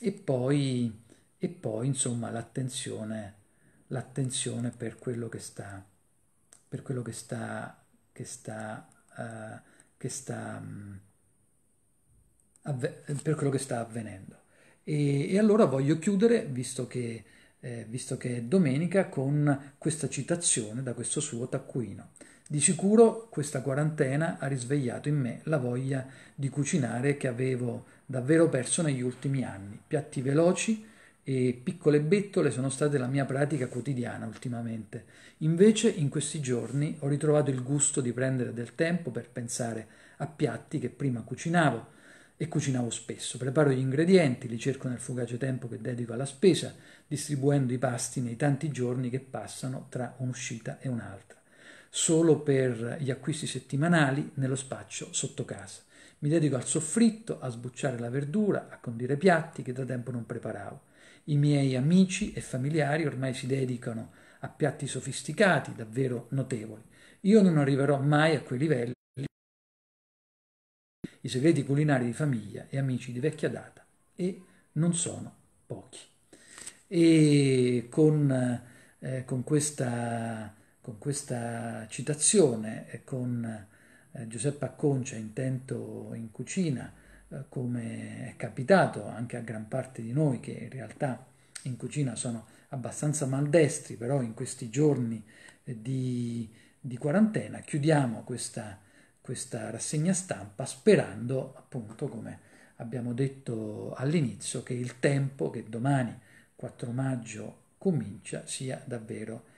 e, poi, e poi insomma l'attenzione, l'attenzione per quello che sta, per quello che sta, che sta, uh, che sta mm, per quello che sta avvenendo. E, e allora voglio chiudere, visto che, eh, visto che è domenica, con questa citazione da questo suo taccuino. Di sicuro questa quarantena ha risvegliato in me la voglia di cucinare che avevo davvero perso negli ultimi anni. Piatti veloci e piccole bettole sono state la mia pratica quotidiana ultimamente. Invece in questi giorni ho ritrovato il gusto di prendere del tempo per pensare a piatti che prima cucinavo e cucinavo spesso. Preparo gli ingredienti, li cerco nel fugace tempo che dedico alla spesa, distribuendo i pasti nei tanti giorni che passano tra un'uscita e un'altra, solo per gli acquisti settimanali nello spaccio sotto casa. Mi dedico al soffritto, a sbucciare la verdura, a condire piatti che da tempo non preparavo. I miei amici e familiari ormai si dedicano a piatti sofisticati, davvero notevoli. Io non arriverò mai a quei livelli. I segreti culinari di famiglia e amici di vecchia data e non sono pochi. E con, eh, con, questa, con questa, citazione e con eh, Giuseppe Acconcia intento in cucina, eh, come è capitato anche a gran parte di noi che in realtà in cucina sono abbastanza maldestri, però in questi giorni eh, di, di quarantena chiudiamo questa, questa rassegna stampa sperando appunto come abbiamo detto all'inizio che il tempo che domani 4 maggio comincia sia davvero importante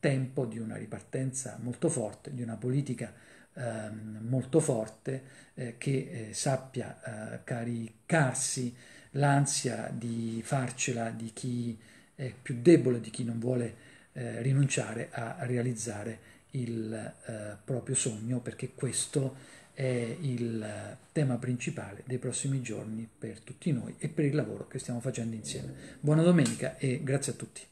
tempo di una ripartenza molto forte, di una politica eh, molto forte eh, che eh, sappia eh, caricarsi l'ansia di farcela di chi è più debole, di chi non vuole eh, rinunciare a realizzare il eh, proprio sogno, perché questo è il tema principale dei prossimi giorni per tutti noi e per il lavoro che stiamo facendo insieme. Buona domenica e grazie a tutti.